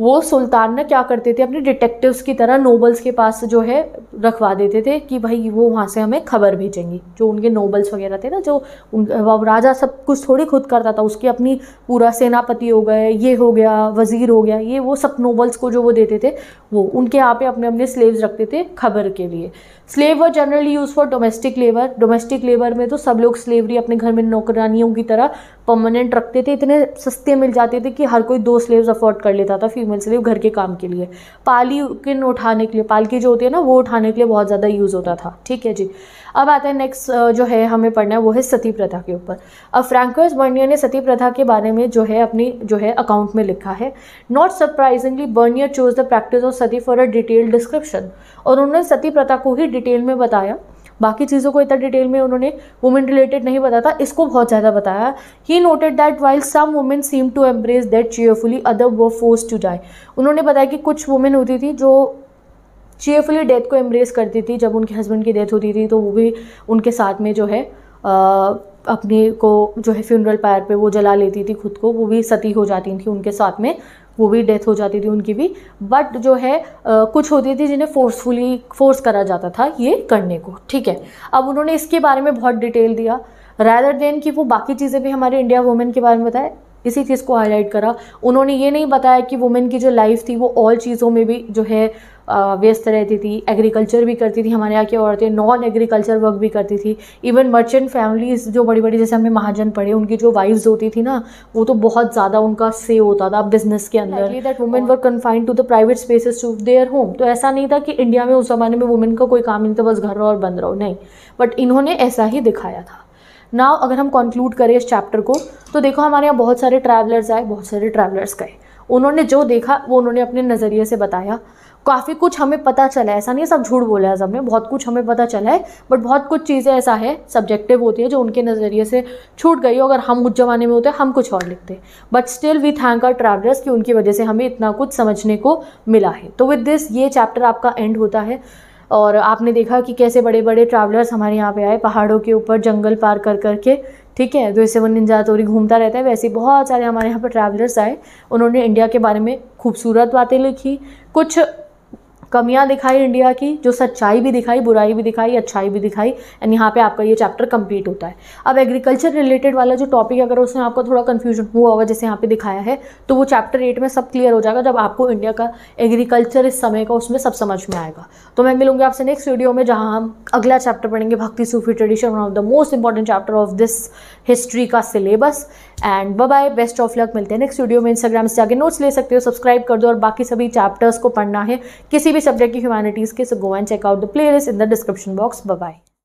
वो सुल्तान ना क्या करते थे अपने डिटेक्टिव्स की तरह नोबल्स के पास जो है रखवा देते थे कि भाई वो वहाँ से हमें खबर भेजेंगी जो उनके नोबल्स वगैरह थे ना जो उन राजा सब कुछ थोड़ी खुद करता था उसकी अपनी पूरा सेनापति हो गए ये हो गया वज़ीर हो गया ये वो सब नोबल्स को जो वो देते थे वो उनके यहाँ पे अपने अपने स्लेव्स रखते थे खबर के लिए slave were generally use for domestic labour domestic labour में तो सब लोग स्लेवरी अपने घर में नौकरानियों की तरह परमानेंट रखते थे इतने सस्ते मिल जाते थे कि हर कोई दो स्लेव्स अफोर्ड कर लेता था फीमेल स्लेव घर के काम के लिए पाली किन उठाने के लिए पालकी जो होती है ना वो उठाने के लिए बहुत ज़्यादा यूज़ होता था ठीक है जी अब आता है नेक्स्ट जो है हमें पढ़ना है वो है सती प्रथा के ऊपर अब फ्रैंकर्स बर्नियर ने सती प्रथा के बारे में जो है अपनी जो है अकाउंट में लिखा है not surprisingly Bernier choose the practice of sati for a detail description और उन्होंने सती प्रथा को ही डिटेल में बताया बाकी चीज़ों को इतना डिटेल में उन्होंने वुमेन रिलेटेड नहीं बताया था इसको बहुत ज़्यादा बताया ही noted that while some women seem to embrace that cheerfully other वो फोर्स टू डाई उन्होंने बताया कि कुछ वुमेन होती थी जो चेयरफुली डेथ को एम्ब्रेस करती थी जब उनके हस्बैंड की डेथ होती थी तो वो भी उनके साथ में जो है आ, अपने को जो है फ्यूनरल पैर पे वो जला लेती थी खुद को वो भी सती हो जाती थी उनके साथ में वो भी डेथ हो जाती थी उनकी भी बट जो है आ, कुछ होती थी जिन्हें फोर्सफुली फोर्स करा जाता था ये करने को ठीक है अब उन्होंने इसके बारे में बहुत डिटेल दिया रैदर देन कि वो बाकी चीज़ें भी हमारे इंडिया वुमेन के बारे में बताए इसी चीज़ को हाईलाइट करा उन्होंने ये नहीं बताया कि वुमेन की जो लाइफ थी वो ऑल चीज़ों में भी जो है व्यस्त रहती थी एग्रीकल्चर भी करती थी हमारे यहाँ की औरतें नॉन एग्रीकल्चर वर्क भी करती थी इवन मर्चेंट फैमिलीज़ जो बड़ी बड़ी जैसे हमने महाजन पढ़े उनकी जो वाइफ्स होती थी ना वो तो बहुत ज़्यादा उनका से होता था बिजनेस के अंदर that women were confined to the private spaces to their home तो ऐसा नहीं था कि इंडिया में उस ज़माने में वुमेन का कोई काम नहीं था बस घर रहो और बंद रहो नहीं बट इन्होंने ऐसा ही दिखाया था नाव अगर हम कंक्लूड करें इस चैप्टर को तो देखो हमारे यहाँ बहुत सारे ट्रैवलर्स आए बहुत सारे ट्रैवलर्स गए उन्होंने जो देखा वो उन्होंने अपने नज़रिए से बताया काफ़ी कुछ हमें पता चला है ऐसा नहीं है सब झूठ बोला है सबने बहुत कुछ हमें पता चला है बट बहुत कुछ चीज़ें ऐसा है सब्जेक्टिव होती है जो उनके नज़रिए से छूट गई हो अगर हम उस ज़माने में होते हम कुछ और लिखते but still we thank our travellers कि उनकी वजह से हमें इतना कुछ समझने को मिला है तो विद दिस ये चैप्टर आपका एंड होता है और आपने देखा कि कैसे बड़े बड़े ट्रैवलर्स हमारे यहाँ पे आए पहाड़ों के ऊपर जंगल पार कर करके ठीक है तो इससे वो निंजा तोरी घूमता रहता है वैसे बहुत सारे हमारे यहाँ पर ट्रैवलर्स आए उन्होंने इंडिया के बारे में खूबसूरत बातें लिखी कुछ कमियां दिखाई इंडिया की जो सच्चाई भी दिखाई बुराई भी दिखाई अच्छाई भी दिखाई एंड यहाँ पे आपका ये चैप्टर कंप्लीट होता है अब एग्रीकल्चर रिलेटेड वाला जो टॉपिक अगर उसमें आपको थोड़ा कन्फ्यूजन हुआ होगा जैसे यहाँ पे दिखाया है तो वो चैप्टर एट में सब क्लियर हो जाएगा जब आपको इंडिया का एग्रीकल्चर इस समय का उसमें सब समझ में आएगा तो मैं मिलूंगी आपसे नेक्स्ट वीडियो में जहाँ हम अगला चैप्टर पढ़ेंगे Bhakti Sufi tradition one of the most important chapter of this history का syllabus and bye best of luck मिलते हैं नेक्स्ट वीडियो में इंस्टाग्राम से आगे नोट्स ले सकते हो सब्सक्राइब कर दो और बाकी सभी चैप्टर्स को पढ़ना है किसी भी सब्जेक्ट की ह्यूमैनिटीज़ के so go and check out the playlist in the description box bye